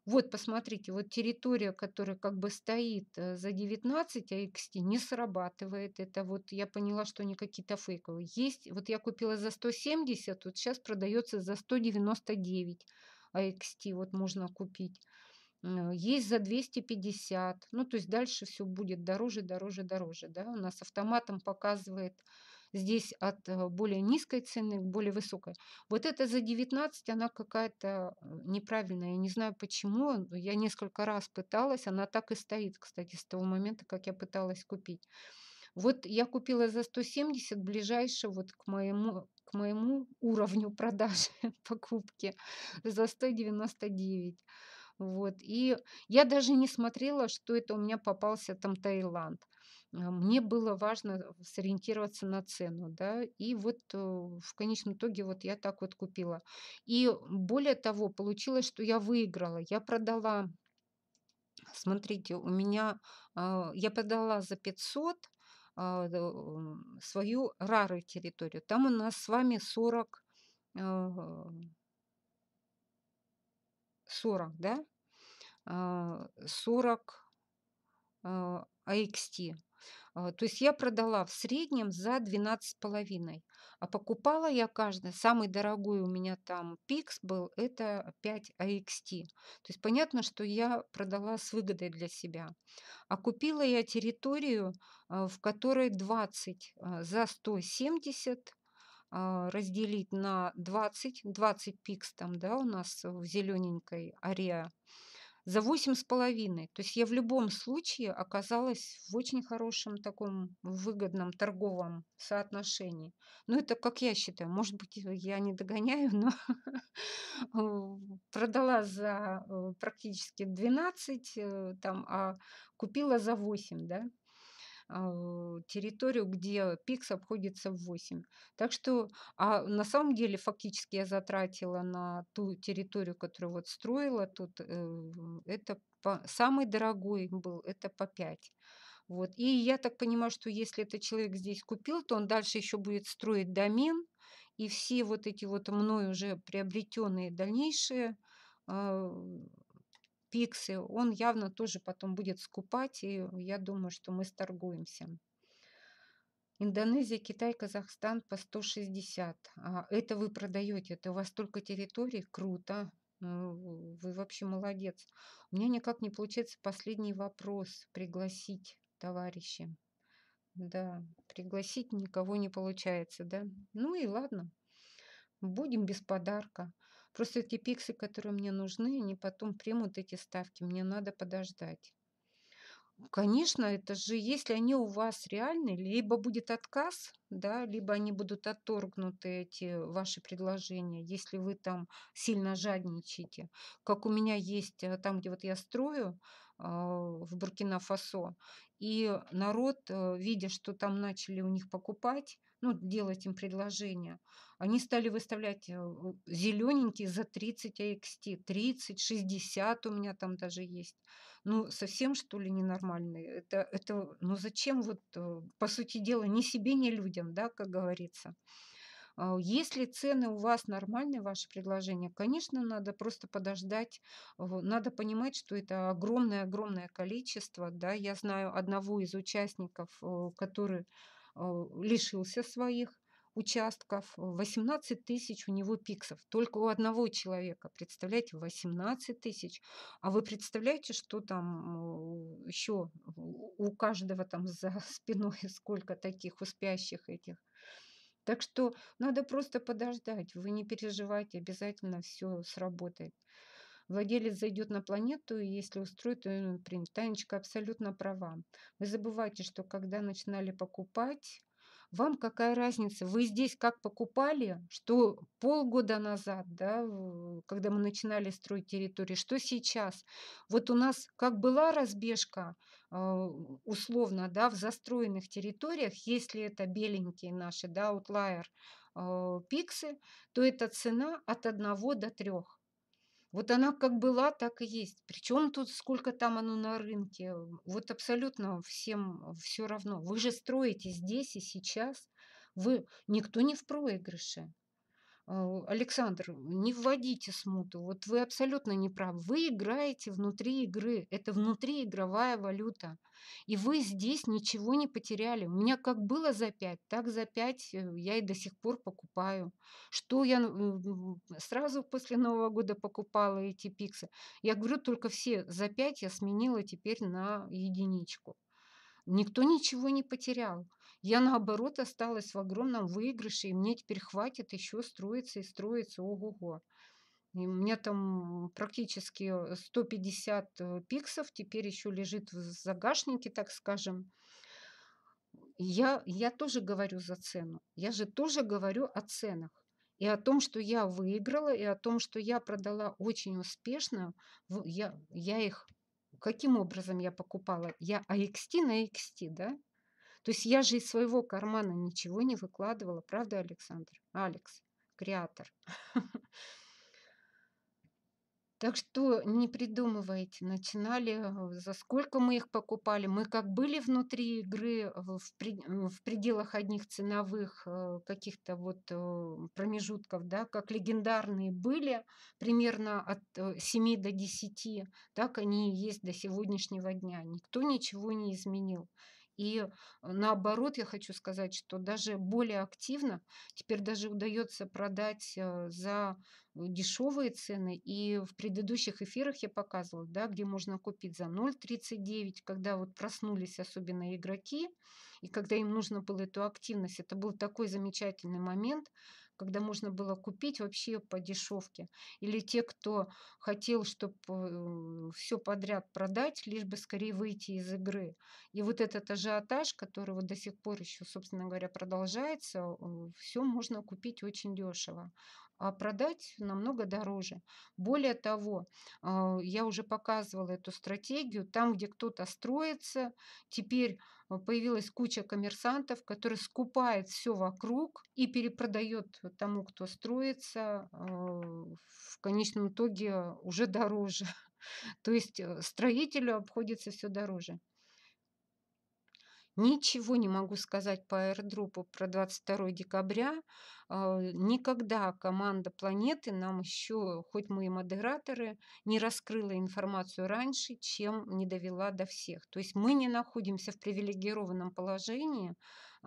Вот, посмотрите, вот территория, которая как бы стоит э, за 19 AXT, не срабатывает. Это вот я поняла, что они какие-то фейковые. Есть, вот я купила за 170, вот сейчас продается за 199 AXT, вот можно купить. Э, есть за 250, ну то есть дальше все будет дороже, дороже, дороже. Да? У нас автоматом показывает здесь от э, более низкой цены к более высокой. Вот это за 19, она какая-то э, неправильная. Я не знаю почему, я несколько раз пыталась, она так и стоит, кстати, с того момента, как я пыталась купить. Вот я купила за 170 ближайшее вот к моему, к моему уровню продажи покупки за 199. Вот. И я даже не смотрела, что это у меня попался там Таиланд. А, мне было важно сориентироваться на цену, да, и вот э, в конечном итоге вот я так вот купила. И более того, получилось, что я выиграла, я продала, смотрите, у меня, а, я продала за 500 а, свою рары территорию. Там у нас с вами 40 40, да, 40 AXT. А, то есть я продала в среднем за 12,5. А покупала я каждый, самый дорогой у меня там пикс был, это 5 AXT. То есть понятно, что я продала с выгодой для себя. А купила я территорию, а, в которой 20 а, за 170 разделить на 20, 20 пикс там, да, у нас в зелененькой ареа, за восемь с половиной. То есть я в любом случае оказалась в очень хорошем таком выгодном торговом соотношении. Ну, это как я считаю. Может быть, э, я не догоняю, но продала за э, практически 12, э, там, а купила за 8, да. Э, территорию, где пикс обходится в 8. Так что а на самом деле фактически я затратила на ту территорию, которую вот строила, тут э, это по, самый дорогой был, это по 5. Вот. И я так понимаю, что если этот человек здесь купил, то он дальше еще будет строить домен, и все вот эти вот мной уже приобретенные дальнейшие э, пиксы, он явно тоже потом будет скупать, и я думаю, что мы сторгуемся. Индонезия, Китай, Казахстан по 160. А это вы продаете, это у вас только территории, круто, ну, вы вообще молодец. У меня никак не получается последний вопрос пригласить товарищи. Да, пригласить никого не получается, да? Ну и ладно, будем без подарка. Просто эти пиксы, которые мне нужны, они потом примут эти ставки. Мне надо подождать. Конечно, это же, если они у вас реальны, либо будет отказ, да, либо они будут отторгнуты, эти ваши предложения, если вы там сильно жадничаете. Как у меня есть э, там, где вот я строю, а, в Буркина-Фасо, и народ, э, видя, что там начали у них покупать, ну, делать им предложения, они стали выставлять э, зелененькие за 30 AXT, 30, 60 у меня там даже есть. Ну, совсем, что ли, ненормальные? Это, это, ну, зачем вот, э, по сути дела, ни себе, ни людям, да, как говорится. А, если цены у вас нормальные, ваши предложения, конечно, надо просто подождать. Надо понимать, что это огромное-огромное количество. Да? Я знаю одного из участников, э, который а, лишился своих участков, 18 тысяч у него пиксов, только у одного человека, представляете, 18 тысяч. А вы представляете, что там э, еще у каждого там за спиной сколько таких успящих этих. Так что надо просто подождать, вы не переживайте, обязательно все сработает. Владелец зайдет на планету, и если устроит ее э, принт. Танечка абсолютно права. Вы забывайте, что когда начинали покупать, вам какая разница, вы здесь как покупали, что полгода назад, да, когда мы начинали строить территории, что сейчас. Вот у нас как была разбежка, а, условно, да, в застроенных территориях, если это беленькие наши, да, outlier а, пиксы, то это цена от 1 до 3. Вот она как была, так и есть. Причем тут сколько там оно на рынке. Вот абсолютно всем все равно. Вы же строите здесь и сейчас. Вы, никто не в проигрыше. А, Александр, не вводите смуту. Вот вы абсолютно не правы. Вы играете внутри игры. Это внутриигровая валюта. И вы здесь ничего не потеряли. У меня как было за пять, так за пять э, я и до сих пор покупаю. Что я сразу после Нового года покупала эти пиксы? Я говорю, только все за пять я сменила теперь на единичку. Никто ничего не потерял. Я, наоборот, осталась в огромном выигрыше, и мне теперь хватит еще строиться и строиться, ого-го. И у меня там практически 150 э, э, пиксов теперь еще лежит в загашнике, так скажем. Я, я тоже говорю за цену. Я же тоже говорю о ценах и о том, что я выиграла, и о том, что я продала очень успешно. Я, я их каким образом я покупала? Я AXT на AXT, да? То есть я же из своего кармана ничего не выкладывала, правда, Александр? Алекс, креатор. Так что не придумывайте, начинали, э, за сколько мы их покупали. Мы как были внутри игры, в, э, пределах одних ценовых э, каких-то вот промежутков, да, как легендарные были, примерно от 7 до 10, так они и есть до сегодняшнего дня. Никто ничего не изменил. И наоборот, я хочу сказать, что даже более активно теперь даже удается продать э, за дешевые цены. И в предыдущих эфирах я показывала, да, где можно купить за 0,39, когда вот проснулись особенно игроки, и когда им нужно было эту активность. Это был такой замечательный момент, когда можно было купить вообще по дешевке. Или те, кто хотел, чтобы э, все подряд продать, лишь бы скорее выйти из игры. И вот этот ажиотаж, который вот до сих пор еще, собственно говоря, продолжается, все можно купить очень дешево, а продать намного дороже. Более того, э, я уже показывала эту стратегию, там, где кто-то строится, теперь Э, появилась куча коммерсантов, которые скупают все вокруг и перепродает тому, кто строится, э, в конечном итоге уже дороже. То есть э, строителю обходится все дороже. Ничего не могу сказать по аирдропу про 22 декабря. А, никогда команда планеты нам еще, хоть мы и модераторы, не раскрыла информацию раньше, чем не довела до всех. То есть мы не находимся в привилегированном положении,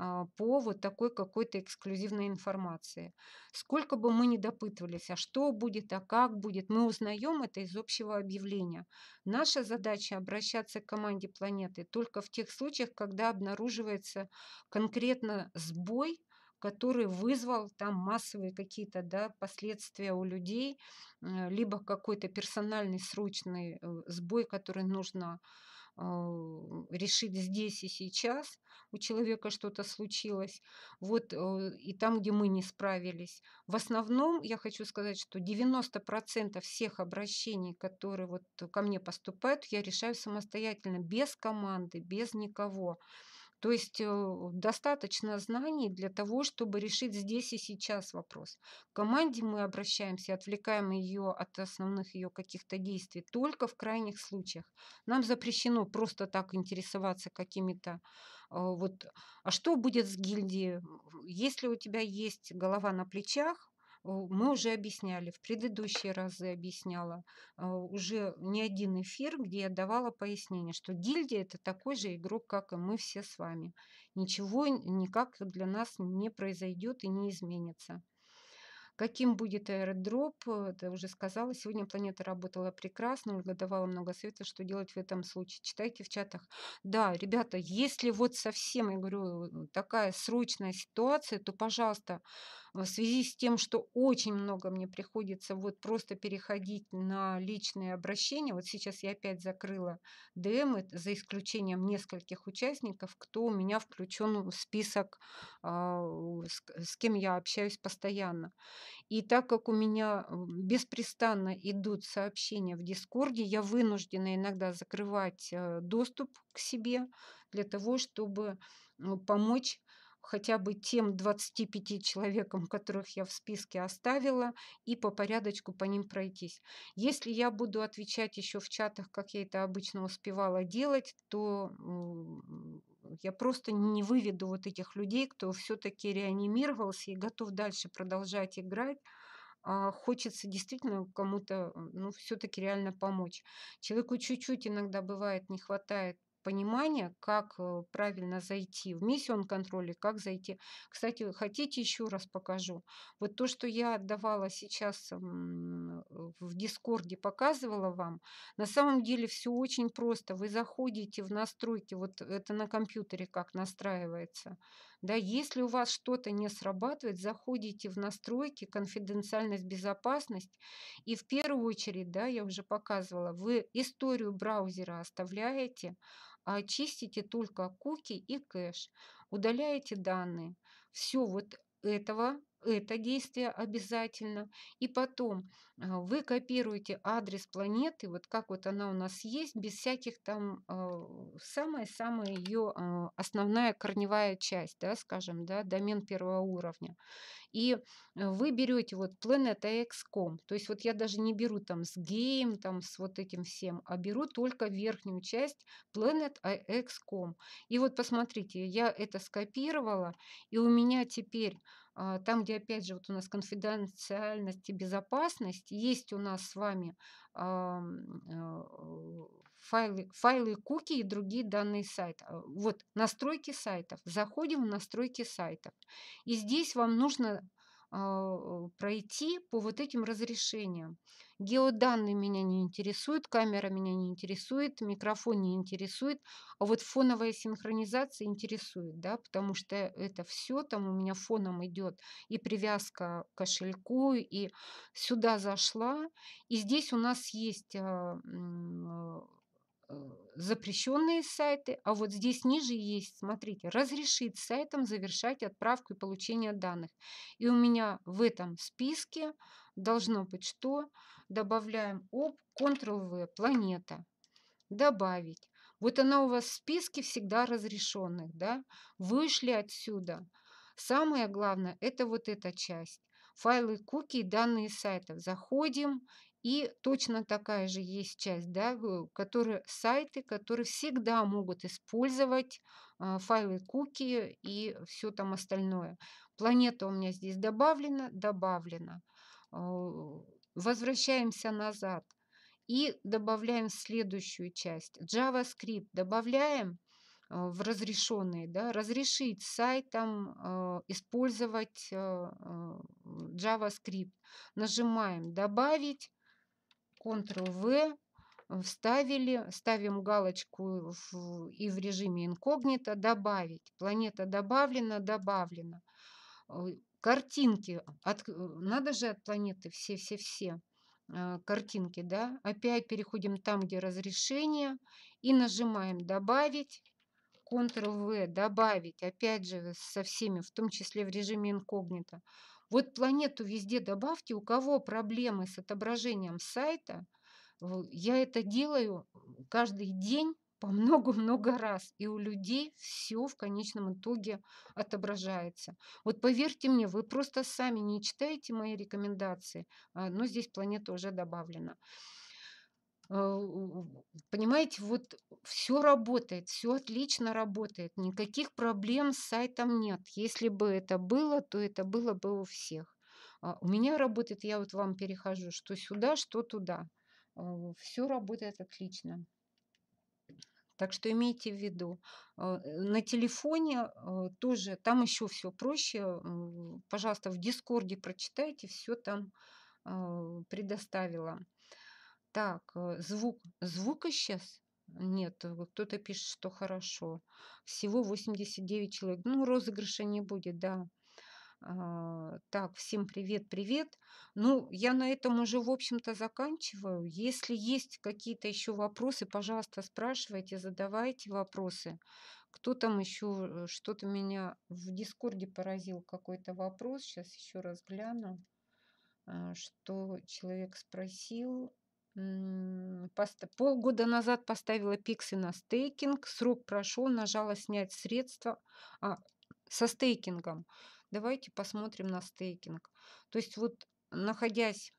а, по вот такой какой-то эксклюзивной информации. Сколько бы мы ни допытывались, а что будет, а как будет, мы узнаем это из общего объявления. Наша задача обращаться к команде планеты только в тех случаях, когда обнаруживается конкретно сбой который вызвал там массовые какие-то да, последствия у людей, э, либо какой-то персональный срочный э, сбой, который нужно решить здесь и сейчас у человека что-то случилось, вот э, и там, где мы не справились. В основном я хочу сказать, что 90% всех обращений, которые вот ко мне поступают, я решаю самостоятельно, без команды, без никого. То есть э, достаточно знаний для того, чтобы решить здесь и сейчас вопрос. К команде мы обращаемся, отвлекаем ее от основных ее каких-то действий только в крайних случаях. Нам запрещено просто так интересоваться какими-то э, вот, а что будет с гильдией? Если у тебя есть голова на плечах, мы уже объясняли, в предыдущие разы объясняла а, уже не один эфир, где я давала пояснение, что гильдия – это такой же игрок, как и мы все с вами. Ничего никак для нас не произойдет и не изменится. Каким будет аэродроп, это уже сказала. Сегодня планета работала прекрасно, Ольга давала много света, что делать в этом случае. Читайте в чатах. Да, ребята, если вот совсем, я говорю, такая срочная ситуация, то, пожалуйста, в связи с тем, что очень много мне приходится вот просто переходить на личные обращения, вот сейчас я опять закрыла ДМ, за исключением нескольких участников, кто у меня включен в список, а, с кем я общаюсь постоянно. И так как у меня беспрестанно идут сообщения в Дискорде, я вынуждена иногда закрывать э, доступ к себе для того, чтобы помочь хотя бы тем 25 человекам, которых я в списке оставила, и по порядочку по ним пройтись. Если я буду отвечать еще в чатах, как я это обычно успевала делать, то я просто не выведу вот этих людей, кто все-таки реанимировался и готов дальше продолжать играть а, хочется действительно кому-то ну, все-таки реально помочь. Человеку чуть-чуть иногда бывает не хватает понимание, как э, правильно зайти в миссион контроле, как зайти. Кстати, хотите еще раз покажу. Вот то, что я отдавала сейчас в Дискорде, показывала вам, на самом деле все очень просто. Вы заходите в настройки, вот это на компьютере как настраивается. Да, если у вас что-то не срабатывает, заходите в настройки, конфиденциальность, безопасность. И в первую очередь, да, я уже показывала, вы историю браузера оставляете, очистите а, только куки и кэш, удаляете данные. Все вот этого это действие обязательно. И потом э, вы копируете адрес планеты, вот как вот она у нас есть, без всяких там э, самая-самая ее э, основная корневая часть, да, скажем, да, домен первого уровня. И вы берете вот planet.x.com, то есть вот я даже не беру там с гейм, там с вот этим всем, а беру только верхнюю часть planet.x.com. И вот посмотрите, я это скопировала, и у меня теперь а, там, где, опять же, вот у нас конфиденциальность и безопасность, есть у нас с вами а, файлы, файлы куки и другие данные сайта. А, вот настройки сайтов. Заходим в настройки сайтов. И здесь вам нужно а, пройти по вот этим разрешениям. Геоданные меня не интересуют, камера меня не интересует, микрофон не интересует, а вот фоновая синхронизация интересует, да, потому что это все там у меня фоном идет и привязка к кошельку, и сюда зашла, и здесь у нас есть а, Э, запрещенные сайты, а вот здесь ниже есть, смотрите, разрешить сайтам завершать отправку и получение данных. И у меня в этом списке должно быть что? Добавляем об Ctrl-V, планета, добавить. Вот она у вас в списке всегда разрешенных, да? Вышли отсюда. Самое главное – это вот эта часть файлы куки и данные сайтов. Заходим и точно такая же есть часть, да, которые, сайты, которые всегда могут использовать э, файлы куки и все там остальное. Планета у меня здесь добавлена, добавлена. Э, возвращаемся назад и добавляем следующую часть. JavaScript добавляем э, в разрешенные, да, разрешить сайтам а, использовать JavaScript. Нажимаем «Добавить», Ctrl-V, вставили, ставим галочку в, и в режиме инкогнито «Добавить». Планета добавлена, добавлена. Картинки, от, надо же от планеты все-все-все э, картинки, да, опять переходим там, где разрешение, и нажимаем «Добавить», Ctrl-V «Добавить», опять же со всеми, в том числе в режиме инкогнито. Вот планету везде добавьте, у кого проблемы с отображением сайта, я это делаю каждый день по много-много раз, и у людей все в конечном итоге отображается. Вот поверьте мне, вы просто сами не читаете мои рекомендации, а, но здесь планета уже добавлена. Э, понимаете, вот все работает, все отлично работает, никаких проблем с сайтом нет. Если бы это было, то это было бы у всех. А у меня работает, я вот вам перехожу, что сюда, что туда. Э, все работает отлично. Так что имейте в виду. Э, на телефоне тоже, там еще все проще. Пожалуйста, в Дискорде прочитайте, все там предоставила. Так, э, звук. Звука сейчас нет. Э, кто-то пишет, что хорошо. Всего 89 человек. Ну, розыгрыша не будет, да. А, так, всем привет, привет. Ну, я на этом уже, в общем-то, заканчиваю. Если есть какие-то еще вопросы, пожалуйста, спрашивайте, задавайте вопросы. Кто там еще э, что-то меня в Дискорде поразил какой-то вопрос. Сейчас еще раз гляну, что человек спросил полгода назад поставила пиксы на стейкинг, срок прошел, нажала снять средства а, со стейкингом. Давайте посмотрим на стейкинг. То есть вот находясь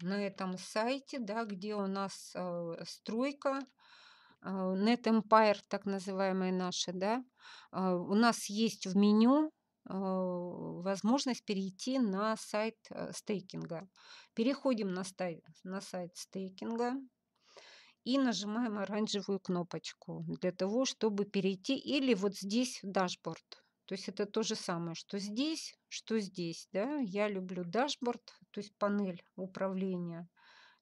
на этом сайте, да, где у нас э, стройка, э, Net Empire, так называемая наша, да, э, у нас есть в меню Э, возможность перейти на сайт э, стейкинга. Переходим на, сайт, на сайт стейкинга и нажимаем оранжевую кнопочку для того, чтобы перейти или вот здесь в дашборд. То есть это то же самое, что здесь, что здесь. Да? Я люблю дашборд, то есть панель управления.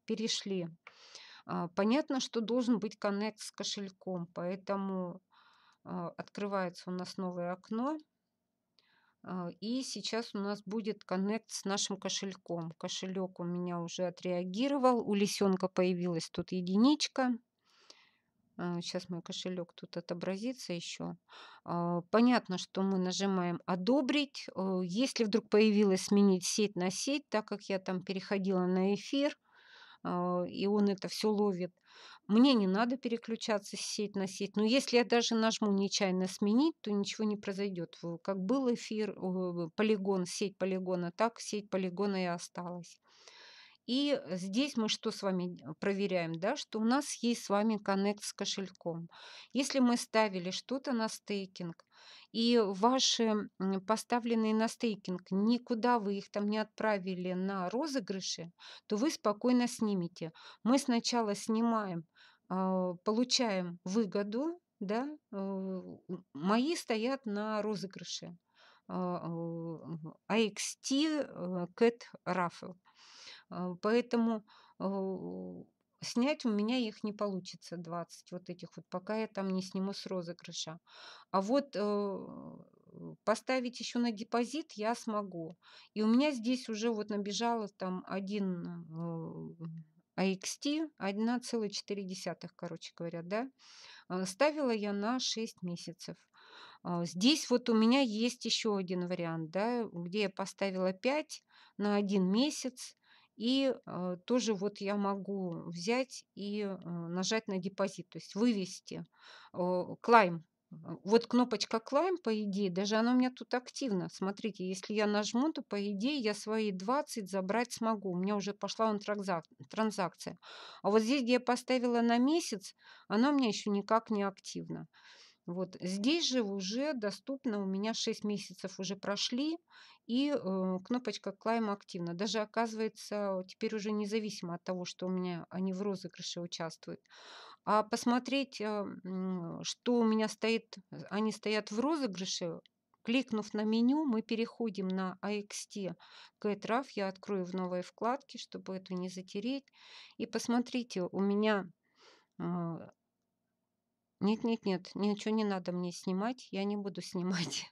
Перешли. А, понятно, что должен быть коннект с кошельком, поэтому э, открывается у нас новое окно – а, и сейчас у нас будет коннект с нашим кошельком. Кошелек у меня уже отреагировал. У лисенка появилась тут единичка. Сейчас а, мой кошелек тут отобразится еще. А, понятно, что мы нажимаем «Одобрить». Э, если вдруг появилась «Сменить сеть на сеть», так как я там переходила на эфир, а, и он это все ловит. Мне не надо переключаться с сеть на сеть. Но если я даже нажму нечаянно сменить, то ничего не произойдет. Как был эфир, полигон, сеть полигона, так сеть полигона и осталась. И здесь мы что с вами проверяем, да, что у нас есть с вами коннект с кошельком. Если мы ставили что-то на стейкинг, и ваши поставленные на стейкинг, никуда вы их там не отправили на розыгрыши, то вы спокойно снимете. Мы сначала снимаем, а, получаем выгоду, да, э, мои стоят на розыгрыше. AXT Cat Raffle. Поэтому э, снять у меня их не получится 20 вот этих вот, пока я там не сниму с розыгрыша. А вот э, поставить еще на депозит я смогу. И у меня здесь уже вот набежало там один э, AXT 1,4, короче говоря, да. Э, ставила я на 6 месяцев. Э, здесь вот у меня есть еще один вариант, да, где я поставила 5 на 1 месяц, и э, тоже вот я могу взять и э, нажать на депозит, то есть вывести э, клайм. Вот кнопочка клайм, по идее, даже она у меня тут активна. Смотрите, если я нажму, то по идее я свои 20 забрать смогу. У меня уже пошла он транзакция. А вот здесь, где я поставила на месяц, она у меня еще никак не активна. Вот здесь же уже доступно, у меня 6 месяцев уже прошли, и э, кнопочка «Клайм активна. Даже оказывается, теперь уже независимо от того, что у меня они в розыгрыше участвуют. А посмотреть, э, что у меня стоит, они стоят в розыгрыше, Кликнув на меню, мы переходим на AXT GetRAF. Я открою в новой вкладке, чтобы эту не затереть. И посмотрите, у меня э, нет-нет-нет, ничего не надо мне снимать, я не буду снимать.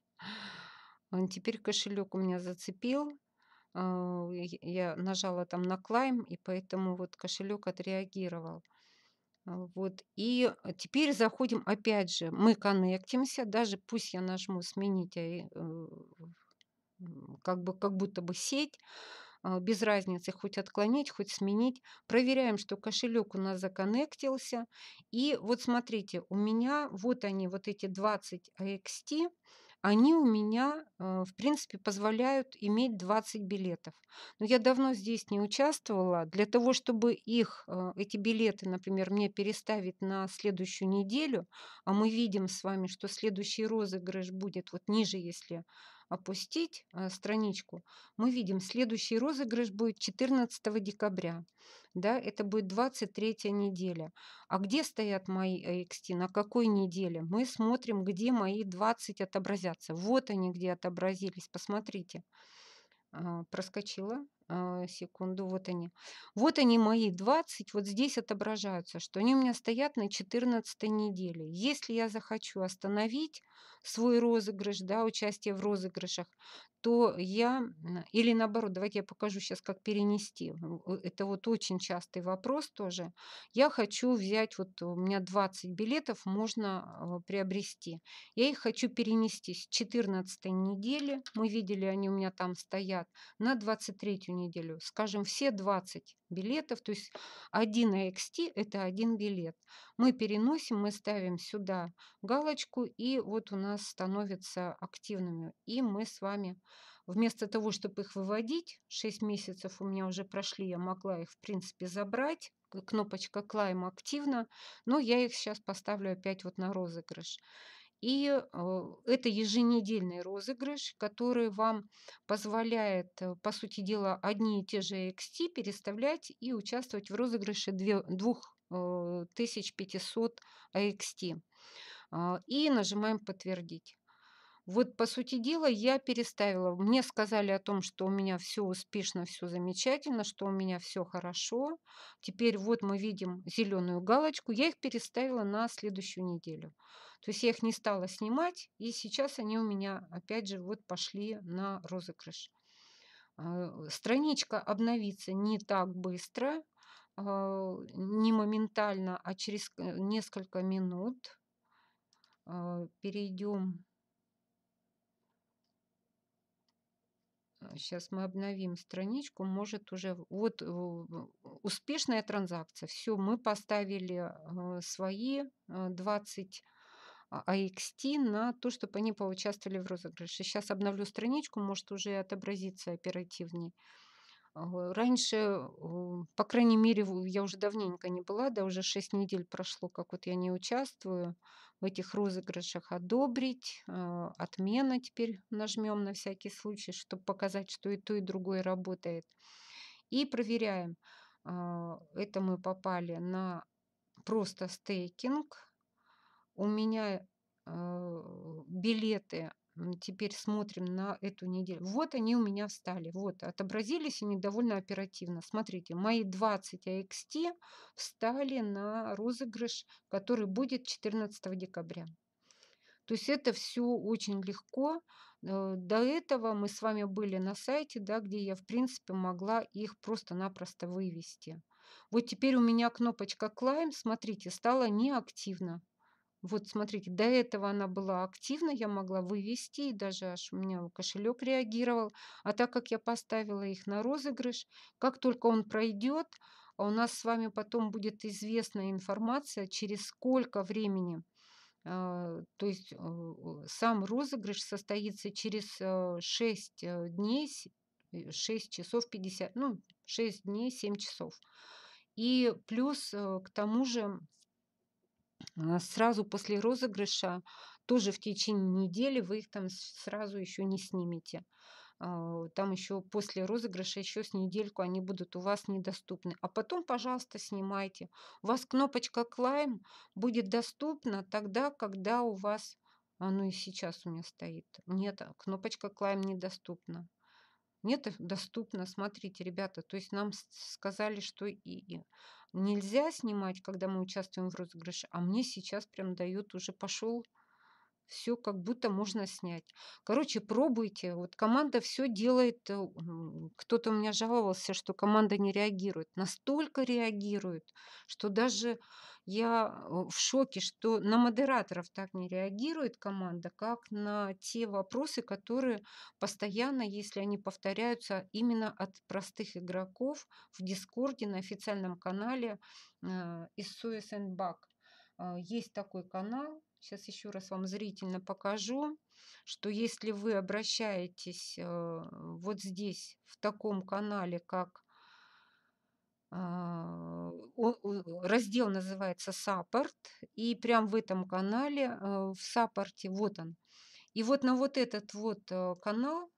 Теперь кошелек у меня зацепил, а, я нажала там на клайм, и поэтому вот кошелек отреагировал. А, вот. И теперь заходим, опять же, мы коннектимся, даже пусть я нажму сменить а, э, как бы, как будто бы сеть, а, без разницы, хоть отклонить, хоть сменить. Проверяем, что кошелек у нас законнектился. И вот смотрите, у меня вот они, вот эти 20 XT они у меня, э, в принципе, позволяют иметь 20 билетов. Но я давно здесь не участвовала. Для того, чтобы их, э, эти билеты, например, мне переставить на следующую неделю, а мы видим с вами, что следующий розыгрыш будет вот ниже, если опустить э, страничку, мы видим, следующий розыгрыш будет 14 декабря. Да, это будет 23 неделя. А где стоят мои AXT? Э, на какой неделе? Мы смотрим, где мои 20 отобразятся. Вот они где отобразились. Посмотрите. А, проскочила а, секунду, вот они. Вот они мои 20, вот здесь отображаются, что они у меня стоят на 14 неделе. Если я захочу остановить свой розыгрыш, да, участие в розыгрышах, то я, или наоборот, давайте я покажу сейчас, как перенести. Э, это вот очень частый вопрос тоже. Я хочу взять, вот у меня 20 билетов можно а, приобрести. Я их хочу перенести с 14 недели, мы видели, они у меня там стоят, на 23 неделю неделю, скажем, все 20 билетов, то есть один AXT – это один билет. Мы переносим, мы ставим сюда галочку, и вот у нас становятся активными. И мы с вами вместо того, чтобы их выводить, 6 месяцев у меня уже прошли, я могла их, в принципе, забрать, кнопочка клайм активна, но я их сейчас поставлю опять вот на розыгрыш. И э, это еженедельный розыгрыш, который вам позволяет, э, по сути дела, одни и те же XT переставлять и участвовать в розыгрыше 2500 AXT. Э, а, и нажимаем «Подтвердить». Вот, по сути дела, я переставила. Мне сказали о том, что у меня все успешно, все замечательно, что у меня все хорошо. Теперь вот мы видим зеленую галочку. Я их переставила на следующую неделю. То есть я их не стала снимать, и сейчас они у меня опять же вот пошли на розыгрыш. А, страничка обновится не так быстро, а, не моментально, а через э, несколько минут. А, перейдем. Сейчас мы обновим страничку, может уже... Вот э, успешная транзакция. Все, мы поставили свои 20 а, AXT на то, чтобы они поучаствовали в розыгрыше. Сейчас обновлю страничку, может уже отобразиться оперативней. Раньше, по крайней мере, я уже давненько не была, да уже 6 недель прошло, как вот я не участвую в этих розыгрышах. Одобрить, а, отмена теперь нажмем на всякий случай, чтобы показать, что и то, и другое работает. И проверяем. А, это мы попали на просто стейкинг. У меня э, билеты теперь смотрим на эту неделю. Вот они у меня встали, вот, отобразились они довольно оперативно. Смотрите, мои 20 AXT встали на розыгрыш, который будет 14 декабря. То есть это все очень легко. Э, до этого мы с вами были на сайте, да, где я, в принципе, могла их просто-напросто вывести. Вот теперь у меня кнопочка «Клайм», смотрите, стала неактивна. Вот смотрите, до этого она была активна, я могла вывести, и даже аж у меня кошелек реагировал. А так как я поставила их на розыгрыш, как только он пройдет, а у нас с вами потом будет известна информация, через сколько времени а, то есть э, сам розыгрыш состоится через 6 э, э, дней, 6 часов 50, ну, 6 дней, 7 часов. И плюс к тому же а, сразу после розыгрыша, тоже в течение недели вы их там сразу еще не снимете. А, там еще после розыгрыша еще с недельку они будут у вас недоступны. А потом, пожалуйста, снимайте. У вас кнопочка «Клайм» будет доступна тогда, когда у вас... А ну и сейчас у меня стоит. Нет, а, кнопочка «Клайм» недоступна. Нет, э, доступна Смотрите, ребята, то есть нам сказали, что и, и нельзя снимать, когда мы участвуем в розыгрыше, а мне сейчас прям дают уже пошел все как будто можно снять. Короче, пробуйте. Вот команда все делает. Э, кто-то у меня жаловался, что команда не реагирует. Настолько реагирует, что даже я э, в шоке, что на модераторов так не реагирует команда, как на те вопросы, которые постоянно, если они повторяются именно от простых игроков в Дискорде на официальном канале э, из Suez Back. Есть такой канал, Сейчас еще раз вам зрительно покажу, что если вы обращаетесь э, вот здесь, в таком канале, как а, раздел называется саппорт и прям в этом канале э, в саппорте вот он и вот на вот этот вот э, канал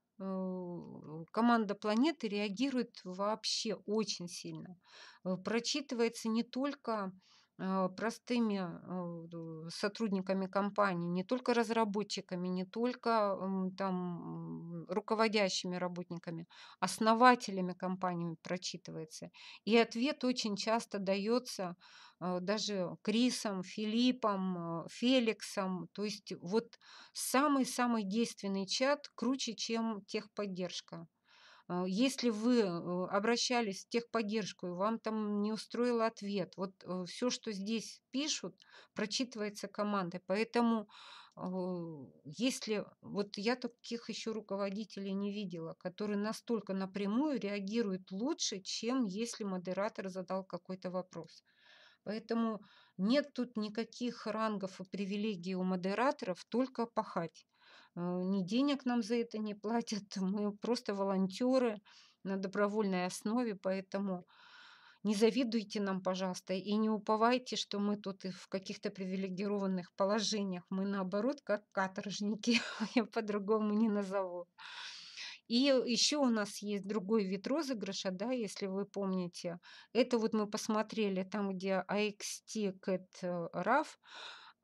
команда планеты реагирует вообще очень сильно прочитывается не только Э, простыми э, сотрудниками компании, не только разработчиками, не только там, руководящими работниками, основателями компании прочитывается. И ответ очень часто дается э, даже Крисом, Филиппом, Феликсом. То есть вот самый-самый действенный чат круче, чем техподдержка. А, если вы э, обращались в техподдержку, и вам там не устроил ответ, вот э, все, что здесь пишут, прочитывается командой. Поэтому э, если... Вот я таких еще руководителей не видела, которые настолько напрямую реагируют лучше, чем если модератор задал какой-то вопрос. Поэтому нет тут никаких рангов и привилегий у модераторов, только пахать. Э, ни денег нам за это не платят, мы просто волонтеры на добровольной основе, поэтому не завидуйте нам, пожалуйста, и не уповайте, что мы тут и в каких-то привилегированных положениях. Мы, наоборот, как каторжники, я по-другому не назову. И еще у нас есть другой вид розыгрыша, да, если вы помните. Это вот мы посмотрели там, где AXT Cat э, RAF,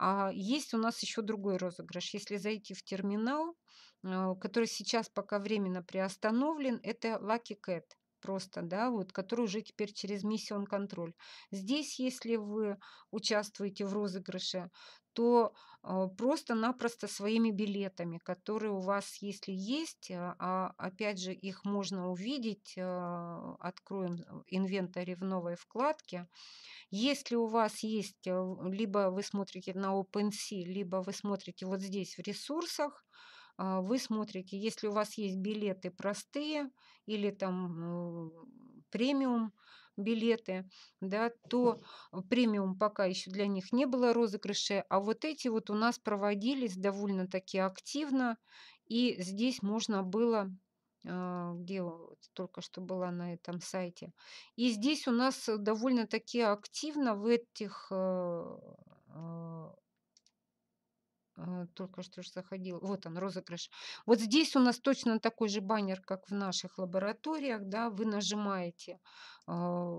а есть у нас еще другой розыгрыш. Если зайти в терминал, э, который сейчас пока временно приостановлен, это Lucky Cat просто, да, вот, который уже теперь через миссион контроль. Здесь, если вы участвуете в розыгрыше, то а, просто-напросто своими билетами, которые у вас, если есть, а, а опять же их можно увидеть, а, откроем инвентарь в новой вкладке. Если у вас есть, э, либо вы смотрите на OpenSea, либо вы смотрите вот здесь в ресурсах, а, вы смотрите, если у вас есть билеты простые или там э, премиум билеты, да, то премиум пока еще для них не было розыгрыша, а вот эти вот у нас проводились довольно-таки активно, и здесь можно было а, где только что была на этом сайте. И здесь у нас довольно-таки активно в этих э, э, а, только что же заходил, вот он, розыгрыш. Вот здесь у нас точно такой же баннер, как в наших лабораториях, да, вы нажимаете а,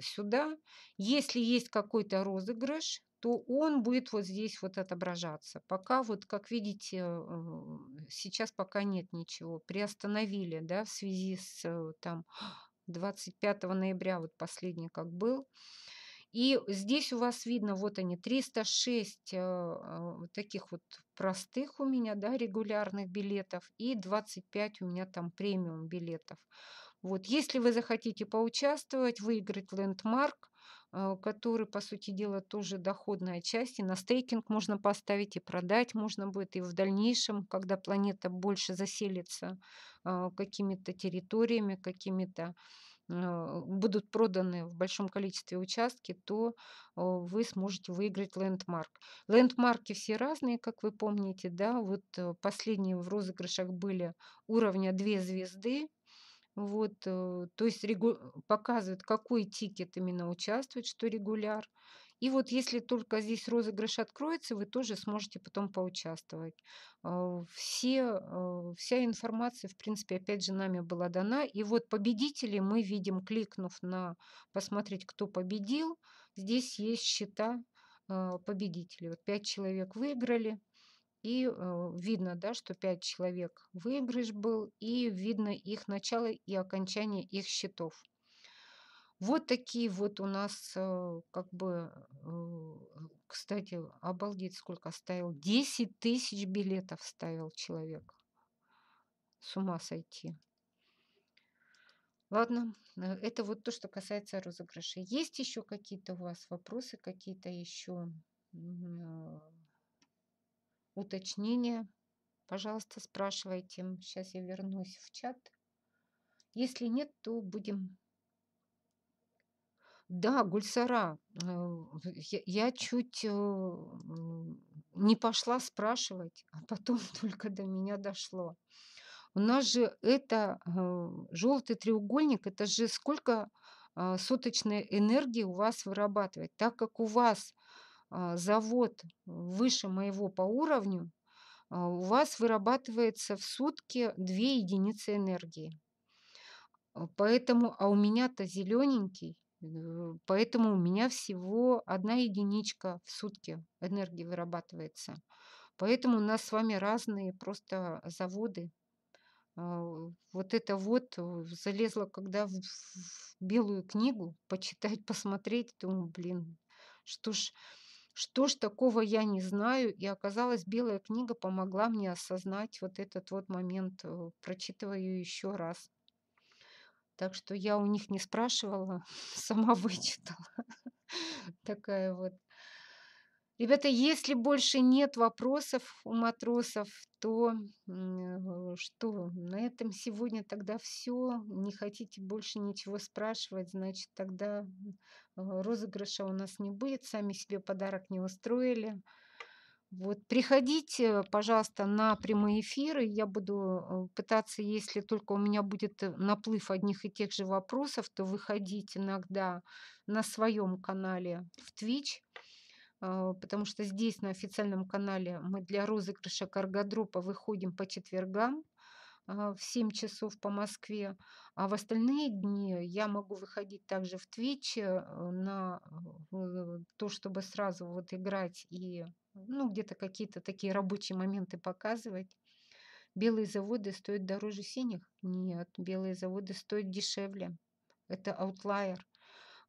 сюда. Если есть какой-то розыгрыш, то он будет вот здесь вот отображаться. Пока вот, как видите, сейчас пока нет ничего. Приостановили, да, в связи с э, там 25 ноября, вот последний как был, и здесь у вас видно, вот они, 306 э, а, таких вот простых у меня, да, регулярных билетов и 25 у меня там премиум билетов. Вот, если вы захотите поучаствовать, выиграть лендмарк, э, который, по сути дела, тоже доходная часть, и на стейкинг можно поставить, и продать можно будет, и в дальнейшем, когда планета больше заселится э, какими-то территориями, какими-то Э, будут проданы в большом количестве участки, то вы сможете выиграть лендмарк. Лендмарки все разные, как вы помните, да, вот э, последние в розыгрышах были уровня две звезды, вот, э, то есть регу... показывает, какой тикет именно участвует, что регуляр, и вот если только здесь розыгрыш откроется, вы тоже сможете потом поучаствовать. Э, все, э, вся информация, в принципе, опять же, нами была дана. И вот победители мы видим, кликнув на «Посмотреть, кто победил», здесь есть счета э, победителей. Вот пять человек выиграли, и э, видно, да, что 5 человек выигрыш был, и видно их начало и окончание их счетов. Вот такие вот у нас э, как бы, э, кстати, обалдеть, сколько ставил. 10 тысяч билетов ставил человек. С ума сойти. Ладно, э, это вот то, что касается розыгрышей. Есть еще какие-то у вас вопросы, какие-то еще уточнения? Пожалуйста, спрашивайте. Сейчас я вернусь в чат. Если нет, то будем да, Гульсара, э, я, чуть э, не пошла спрашивать, а потом только до меня дошло. У нас же это э, желтый треугольник, это же сколько а, суточной энергии у вас вырабатывать. Так как у вас а, завод выше моего по уровню, а, у вас вырабатывается в сутки 2 единицы энергии. Поэтому, а у меня-то зелененький, Э, поэтому у меня всего одна единичка в сутки энергии вырабатывается. Поэтому у нас с вами разные просто заводы. А, вот это вот э, залезло, когда в, белую книгу почитать, посмотреть, думаю, блин, что ж, что ж такого я не знаю. И оказалось, белая книга помогла мне осознать вот этот вот момент. Э, прочитываю еще раз. Так что я у них не спрашивала, сама вычитала. Такая вот. Ребята, если больше нет вопросов у матросов, то э, что, на этом сегодня тогда все. Не хотите больше ничего спрашивать, значит, тогда э, розыгрыша у нас не будет. Сами себе подарок не устроили. Вот, приходите, пожалуйста, на прямые эфиры. Я буду э, пытаться, если только у меня будет э, наплыв одних и тех же вопросов, то выходить иногда на своем канале в Twitch, э, потому что здесь на официальном канале мы для розыгрыша каргодропа выходим по четвергам в 7 часов по Москве, а в остальные дни я могу выходить также в Твиче на то, чтобы сразу вот играть и ну, где-то какие-то такие рабочие моменты показывать. Белые заводы стоят дороже синих? Нет, белые заводы стоят дешевле. Это аутлайер.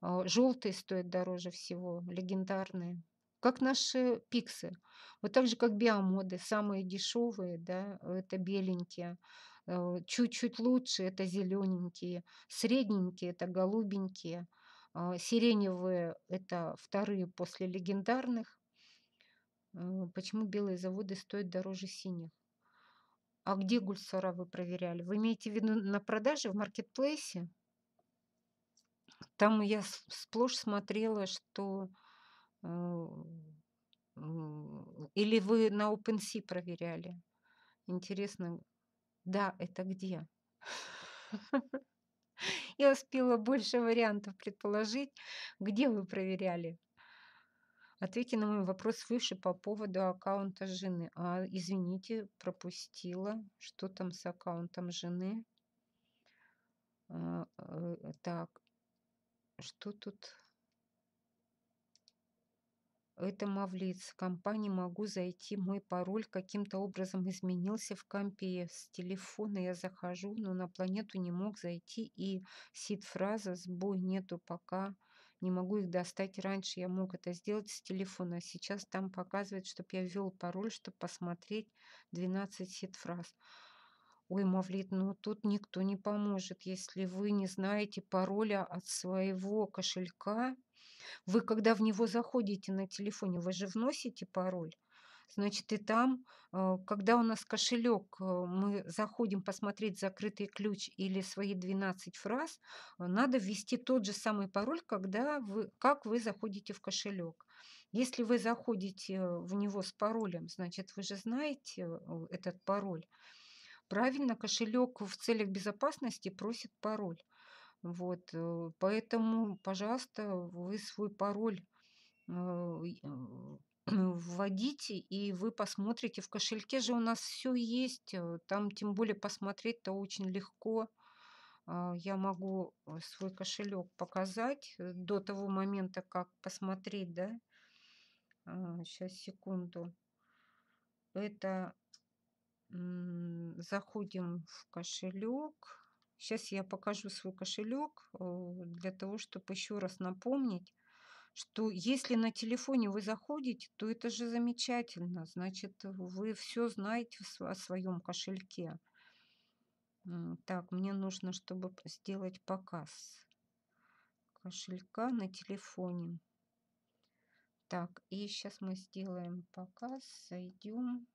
А, Желтые стоят дороже всего, легендарные. Как наши пиксы. Вот так же, как биомоды, самые дешевые, да, это беленькие. А, чуть-чуть лучше это зелененькие. Средненькие это голубенькие. А, сиреневые – это вторые после легендарных, Э, почему белые заводы стоят дороже синих? А где Гульсара вы проверяли? Вы имеете в виду на продаже в маркетплейсе? Там я сплошь смотрела, что... Э, или вы на OpenSea проверяли? Интересно, да, это где? Я успела больше вариантов предположить, где вы проверяли. Ответьте на мой вопрос выше по поводу аккаунта жены. А, извините, пропустила. Что там с аккаунтом жены? А, э, так, что тут? Это Мавлиц. В компании могу зайти. Мой пароль каким-то образом изменился в компе. С телефона я захожу, но на планету не мог зайти. И сид-фраза «Сбой нету пока» не могу их достать раньше. Я мог это сделать с телефона, а сейчас там показывает, чтобы я ввел пароль, чтобы посмотреть 12 сид-фраз. Ой, Мавлит, но ну тут никто не поможет. Если вы не знаете пароля от своего кошелька, вы когда в него заходите на телефоне, вы же вносите пароль. Значит, и там, э, когда у нас кошелек, э, мы заходим посмотреть закрытый ключ или свои 12 фраз, э, надо ввести тот же самый пароль, когда вы, как вы заходите в кошелек. Если вы заходите в него с паролем, значит, вы же знаете этот пароль. Правильно, кошелек в целях безопасности просит пароль. Вот, поэтому, пожалуйста, вы свой пароль Э, вводите, и вы посмотрите. В кошельке же у нас все есть, э, там тем более посмотреть-то очень легко. А, я могу э, свой кошелек показать до того момента, как посмотреть, да. Сейчас, а, секунду. Это заходим в кошелек. Сейчас я покажу свой кошелек для того, чтобы еще раз напомнить, что если на телефоне вы заходите, то это же замечательно, значит, вы все знаете о своем кошельке. Так, мне нужно, чтобы сделать показ кошелька на телефоне. Так, и сейчас мы сделаем показ, зайдем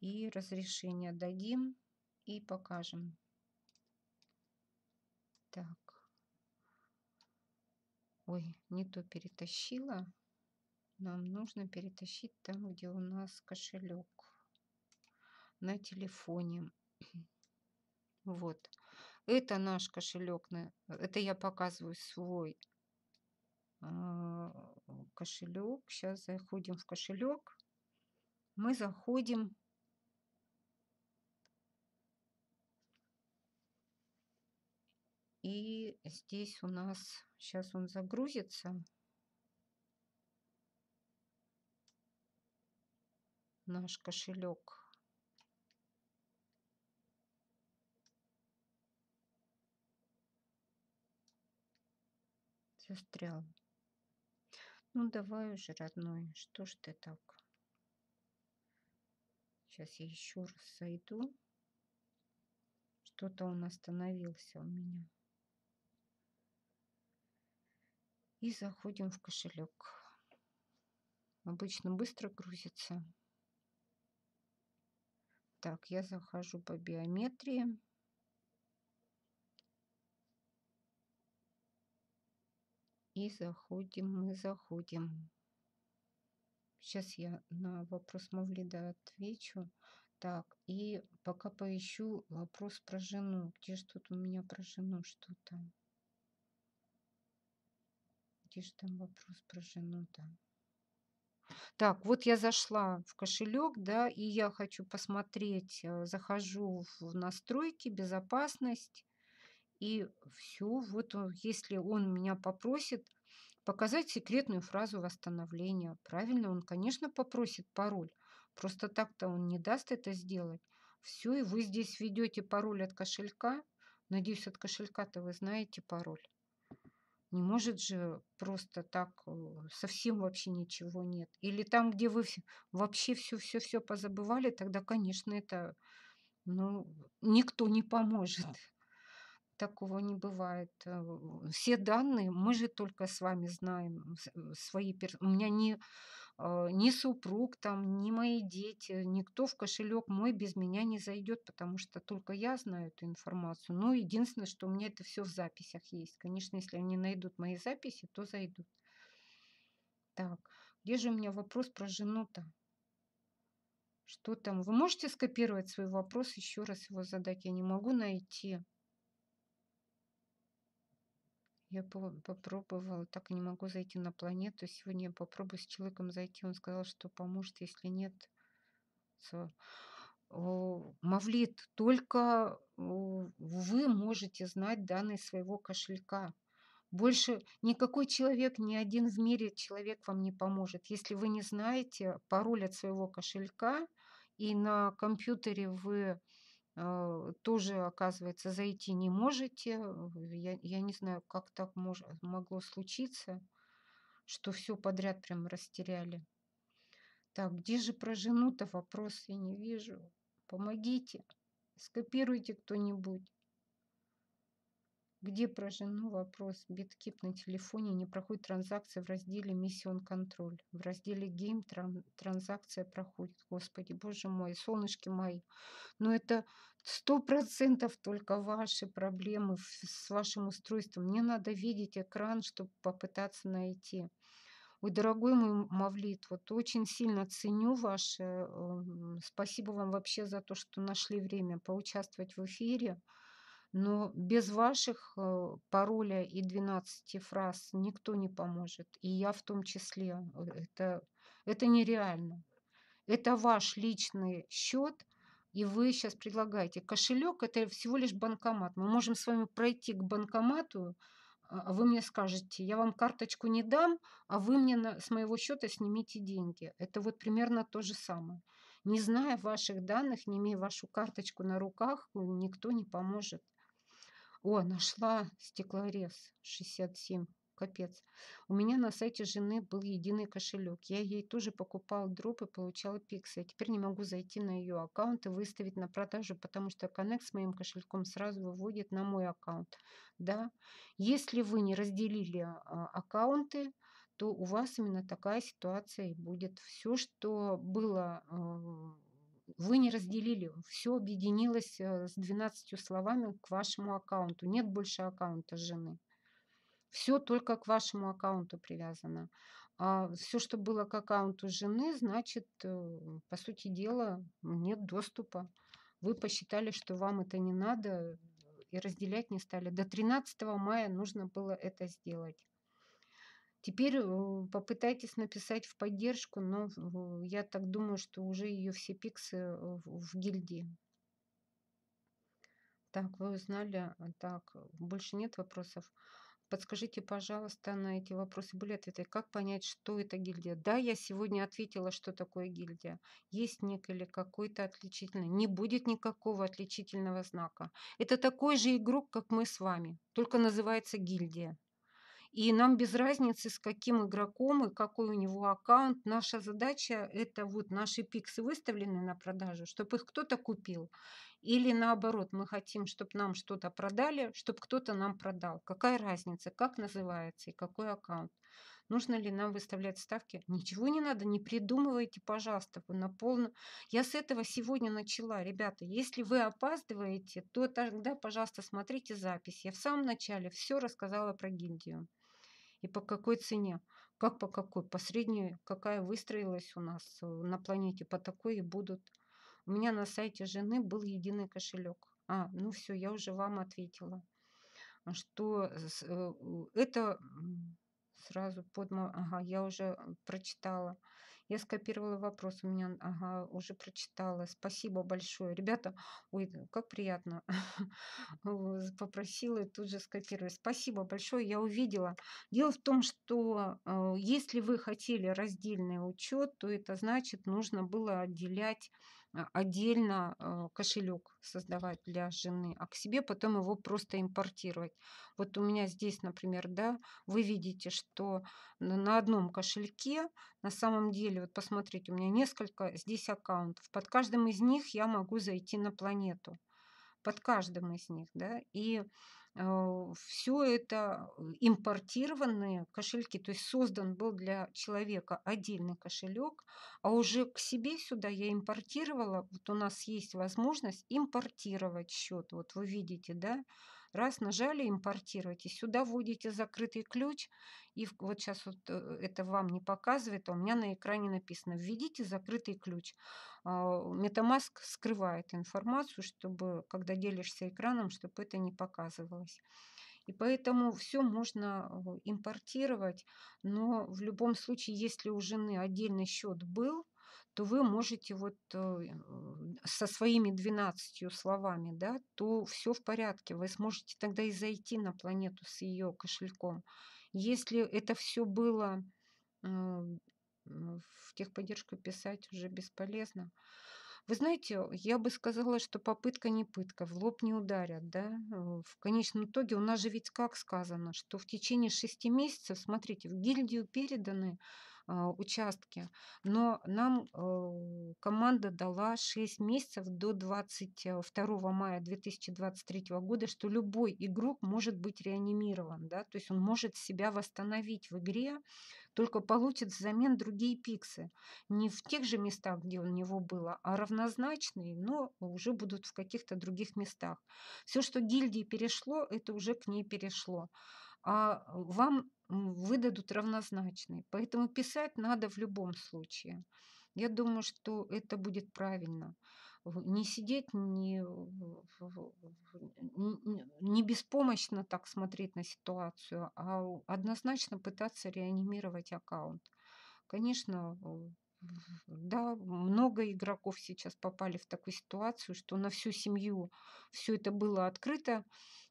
и разрешение дадим и покажем. Так, Ой, не то перетащила. Нам нужно перетащить там, где у нас кошелек на телефоне. Вот. Это наш кошелек. Это я показываю свой а, кошелек. Сейчас заходим в кошелек. Мы заходим И здесь у нас, сейчас он загрузится. Наш кошелек. Застрял. Ну давай уже, родной, что ж ты так? Сейчас я еще раз сойду. Что-то он остановился у меня. и заходим в кошелек. Обычно быстро грузится. Так, я захожу по биометрии. И заходим, мы заходим. Сейчас я на вопрос Мавлида отвечу. Так, и пока поищу вопрос про жену. Где что-то у меня про жену что-то где же там вопрос про жену да. Так, вот я зашла в кошелек, да, и я хочу посмотреть, э, захожу в настройки, безопасность, и все, вот э, если он меня попросит показать секретную фразу восстановления, правильно, он, конечно, попросит пароль, просто так-то он не даст это сделать. Все, и вы здесь введете пароль от кошелька, надеюсь, от кошелька-то вы знаете пароль. Не может же просто так э, совсем вообще ничего нет. Или там, где вы вообще все-все-все позабывали, тогда, конечно, это ну, никто не поможет. Такого не бывает. Э, все данные мы же только с вами знаем. Э, свои пер... У меня не Э, ни супруг, там, ни мои дети, никто в кошелек мой без меня не зайдет, потому что только я знаю эту информацию. Ну, единственное, что у меня это все в записях есть. Конечно, если они найдут мои записи, то зайдут. Так, где же у меня вопрос про жену-то? Что там? Вы можете скопировать свой вопрос, еще раз его задать? Я не могу найти. Я попробовала, так и не могу зайти на планету. Сегодня я попробую с человеком зайти. Он сказал, что поможет, если нет. Мавлит, только вы можете знать данные своего кошелька. Больше никакой человек, ни один в мире человек вам не поможет. Если вы не знаете пароль от своего кошелька, и на компьютере вы Э, тоже, оказывается, зайти не можете. Я, я не знаю, как так мож, могло случиться, что все подряд прям растеряли. Так, где же про жену-то вопрос я не вижу. Помогите, скопируйте кто-нибудь где прожжено вопрос BitKeep на телефоне не проходит транзакция в разделе Mission Control. В разделе Game транзакция проходит. Господи, боже мой, солнышки мои. Но ну это сто процентов только ваши проблемы с вашим устройством. Мне надо видеть экран, чтобы попытаться найти. Ой, дорогой мой Мавлит, вот очень сильно ценю ваше. Э, спасибо вам вообще за то, что нашли время поучаствовать в эфире. Но без ваших э, пароля и 12 фраз никто не поможет. И я в том числе. Это, это нереально. Это ваш личный счет, и вы сейчас предлагаете. Кошелек – это всего лишь банкомат. Мы можем с вами пройти к банкомату, а вы мне скажете, я вам карточку не дам, а вы мне на, с моего счета снимите деньги. Это вот примерно то же самое. Не зная ваших данных, не имея вашу карточку на руках, никто не поможет. О, нашла стеклорез 67. Капец. У меня на сайте жены был единый кошелек. Я ей тоже покупал дроп и получала пиксы. Я теперь не могу зайти на ее аккаунт и выставить на продажу, потому что Connect с моим кошельком сразу выводит на мой аккаунт. Да? Если вы не разделили а, аккаунты, то у вас именно такая ситуация и будет. Все, что было а, вы не разделили, все объединилось э, с 12 словами к вашему аккаунту. Нет больше аккаунта жены. Все только к вашему аккаунту привязано. А все, что было к аккаунту жены, значит, э, по сути дела, нет доступа. Вы посчитали, что вам это не надо, и разделять не стали. До 13 мая нужно было это сделать. Теперь э, попытайтесь написать в поддержку, но я так думаю, что уже ее все пиксы э, в гильдии. Так, вы узнали. Э, так, больше нет вопросов. Подскажите, пожалуйста, на эти вопросы были ответы. Как понять, что это гильдия? Да, я сегодня ответила, что такое гильдия. Есть некий или какой-то отличительный. Не будет никакого отличительного знака. Это такой же игрок, как мы с вами, только называется гильдия. И нам без разницы, с каким игроком и какой у него аккаунт. Наша задача – это вот наши пиксы выставлены на продажу, чтобы их кто-то купил. Или наоборот, мы хотим, чтобы нам что-то продали, чтобы кто-то нам продал. Какая разница, как называется и какой аккаунт. Нужно ли нам выставлять ставки? Ничего не надо, не придумывайте, пожалуйста, вы на полном. Я с этого сегодня начала. Ребята, если вы опаздываете, то тогда, пожалуйста, смотрите запись. Я в самом начале все рассказала про гильдию. И по какой цене? Как по какой? По средней, какая выстроилась у нас э, на планете, по такой и будут. У меня на сайте жены был единый кошелек. А, ну все, я уже вам ответила, что э, это сразу под мой, ага, я уже э, прочитала. Я скопировала вопрос, у меня, ага, уже прочитала. Спасибо большое. Ребята, ой, как приятно. Попросила и тут же скопировала. Спасибо большое, я увидела. Дело в том, что э, если вы хотели раздельный учет, то это значит, нужно было отделять а, отдельно э, кошелек создавать для жены, а к себе потом его просто импортировать. Вот у меня здесь, например, да, вы видите, что на одном кошельке, на самом деле, вот посмотрите, у меня несколько здесь аккаунтов. Под каждым из них я могу зайти на планету. Под каждым из них, да, и Э, все это э, импортированные кошельки, то есть создан был для человека отдельный кошелек, а уже к себе сюда я импортировала, вот у нас есть возможность импортировать счет, вот вы видите, да, Раз нажали «Импортировать», и сюда вводите закрытый ключ, и вот сейчас вот э, это вам не показывает, а у меня на экране написано «Введите закрытый ключ». А, MetaMask скрывает информацию, чтобы, когда делишься экраном, чтобы это не показывалось. И поэтому все можно э, импортировать, но в любом случае, если у жены отдельный счет был, то вы можете вот э, со своими 12 словами, да, то все в порядке. Вы сможете тогда и зайти на планету с ее кошельком. Если это все было э, ну, в техподдержку писать уже бесполезно. Вы знаете, я бы сказала, что попытка не пытка, в лоб не ударят, да. Э, в конечном итоге у нас же ведь как сказано, что в течение шести месяцев, смотрите, в гильдию переданы а, участке. Но нам э, команда дала 6 месяцев до 22 мая 2023 года, что любой игрок может быть реанимирован, да, то есть он может себя восстановить в игре, только получит взамен другие пиксы. Не в тех же местах, где у него было, а равнозначные, но уже будут в каких-то других местах. Все, что гильдии перешло, это уже к ней перешло. А э, вам выдадут равнозначный. Поэтому писать надо в любом случае. Я думаю, что это будет правильно. Не сидеть, не, не беспомощно так смотреть на ситуацию, а однозначно пытаться реанимировать аккаунт. Конечно, да, много игроков сейчас попали в такую ситуацию, что на всю семью все это было открыто,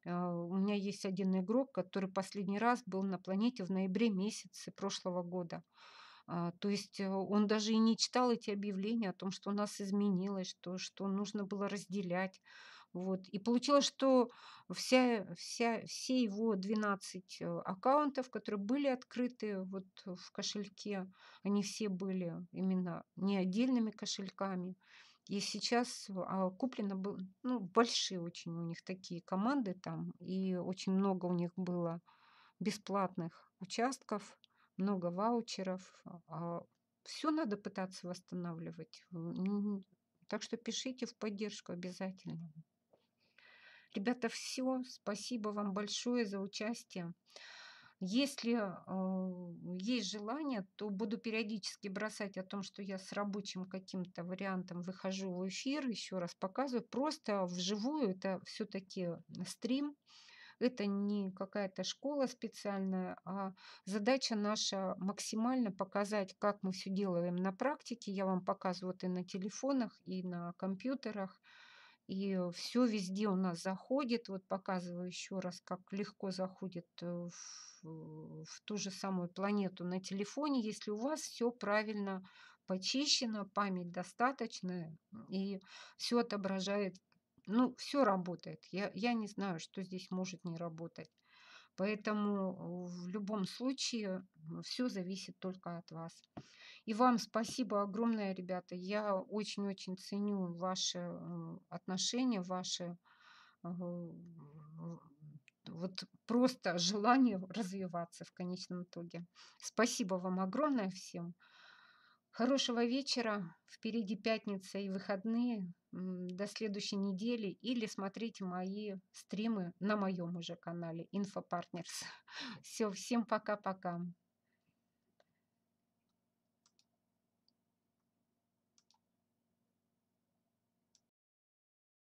а, у меня есть один игрок, который последний раз был на планете в ноябре месяце прошлого года. А, то есть э, он даже и не читал эти объявления о том, что у нас изменилось, что, что нужно было разделять. Вот. И получилось, что вся, вся, все его 12 э, аккаунтов, которые были открыты вот в кошельке, они все были именно не отдельными кошельками. И сейчас а, куплено было, ну, большие очень у них такие команды там, и очень много у них было бесплатных участков, много ваучеров. А, а все надо пытаться восстанавливать. Так что пишите в поддержку обязательно. Ребята, все. Спасибо вам большое за участие. Если э, есть желание, то буду периодически бросать о том, что я с рабочим каким-то вариантом выхожу в эфир, еще раз показываю. Просто вживую это все-таки стрим. Это не какая-то школа специальная, а задача наша максимально показать, как мы все делаем на практике. Я вам показываю вот и на телефонах, и на компьютерах, и все везде у нас заходит. Вот показываю еще раз, как легко заходит в, э, э, в ту же самую планету на телефоне, если у вас все правильно почищено, память достаточная, и все отображает. Ну, все работает. Я, я не знаю, что здесь может не работать. Поэтому в любом случае все зависит только от вас. И вам спасибо огромное, ребята. Я очень-очень ценю ваши отношения, ваши э, вот просто желание развиваться в конечном итоге. Спасибо вам огромное всем. Хорошего вечера. Впереди пятница и выходные. До следующей недели. Или смотрите мои стримы на моем уже канале Инфопартнерс. Все, всем пока-пока.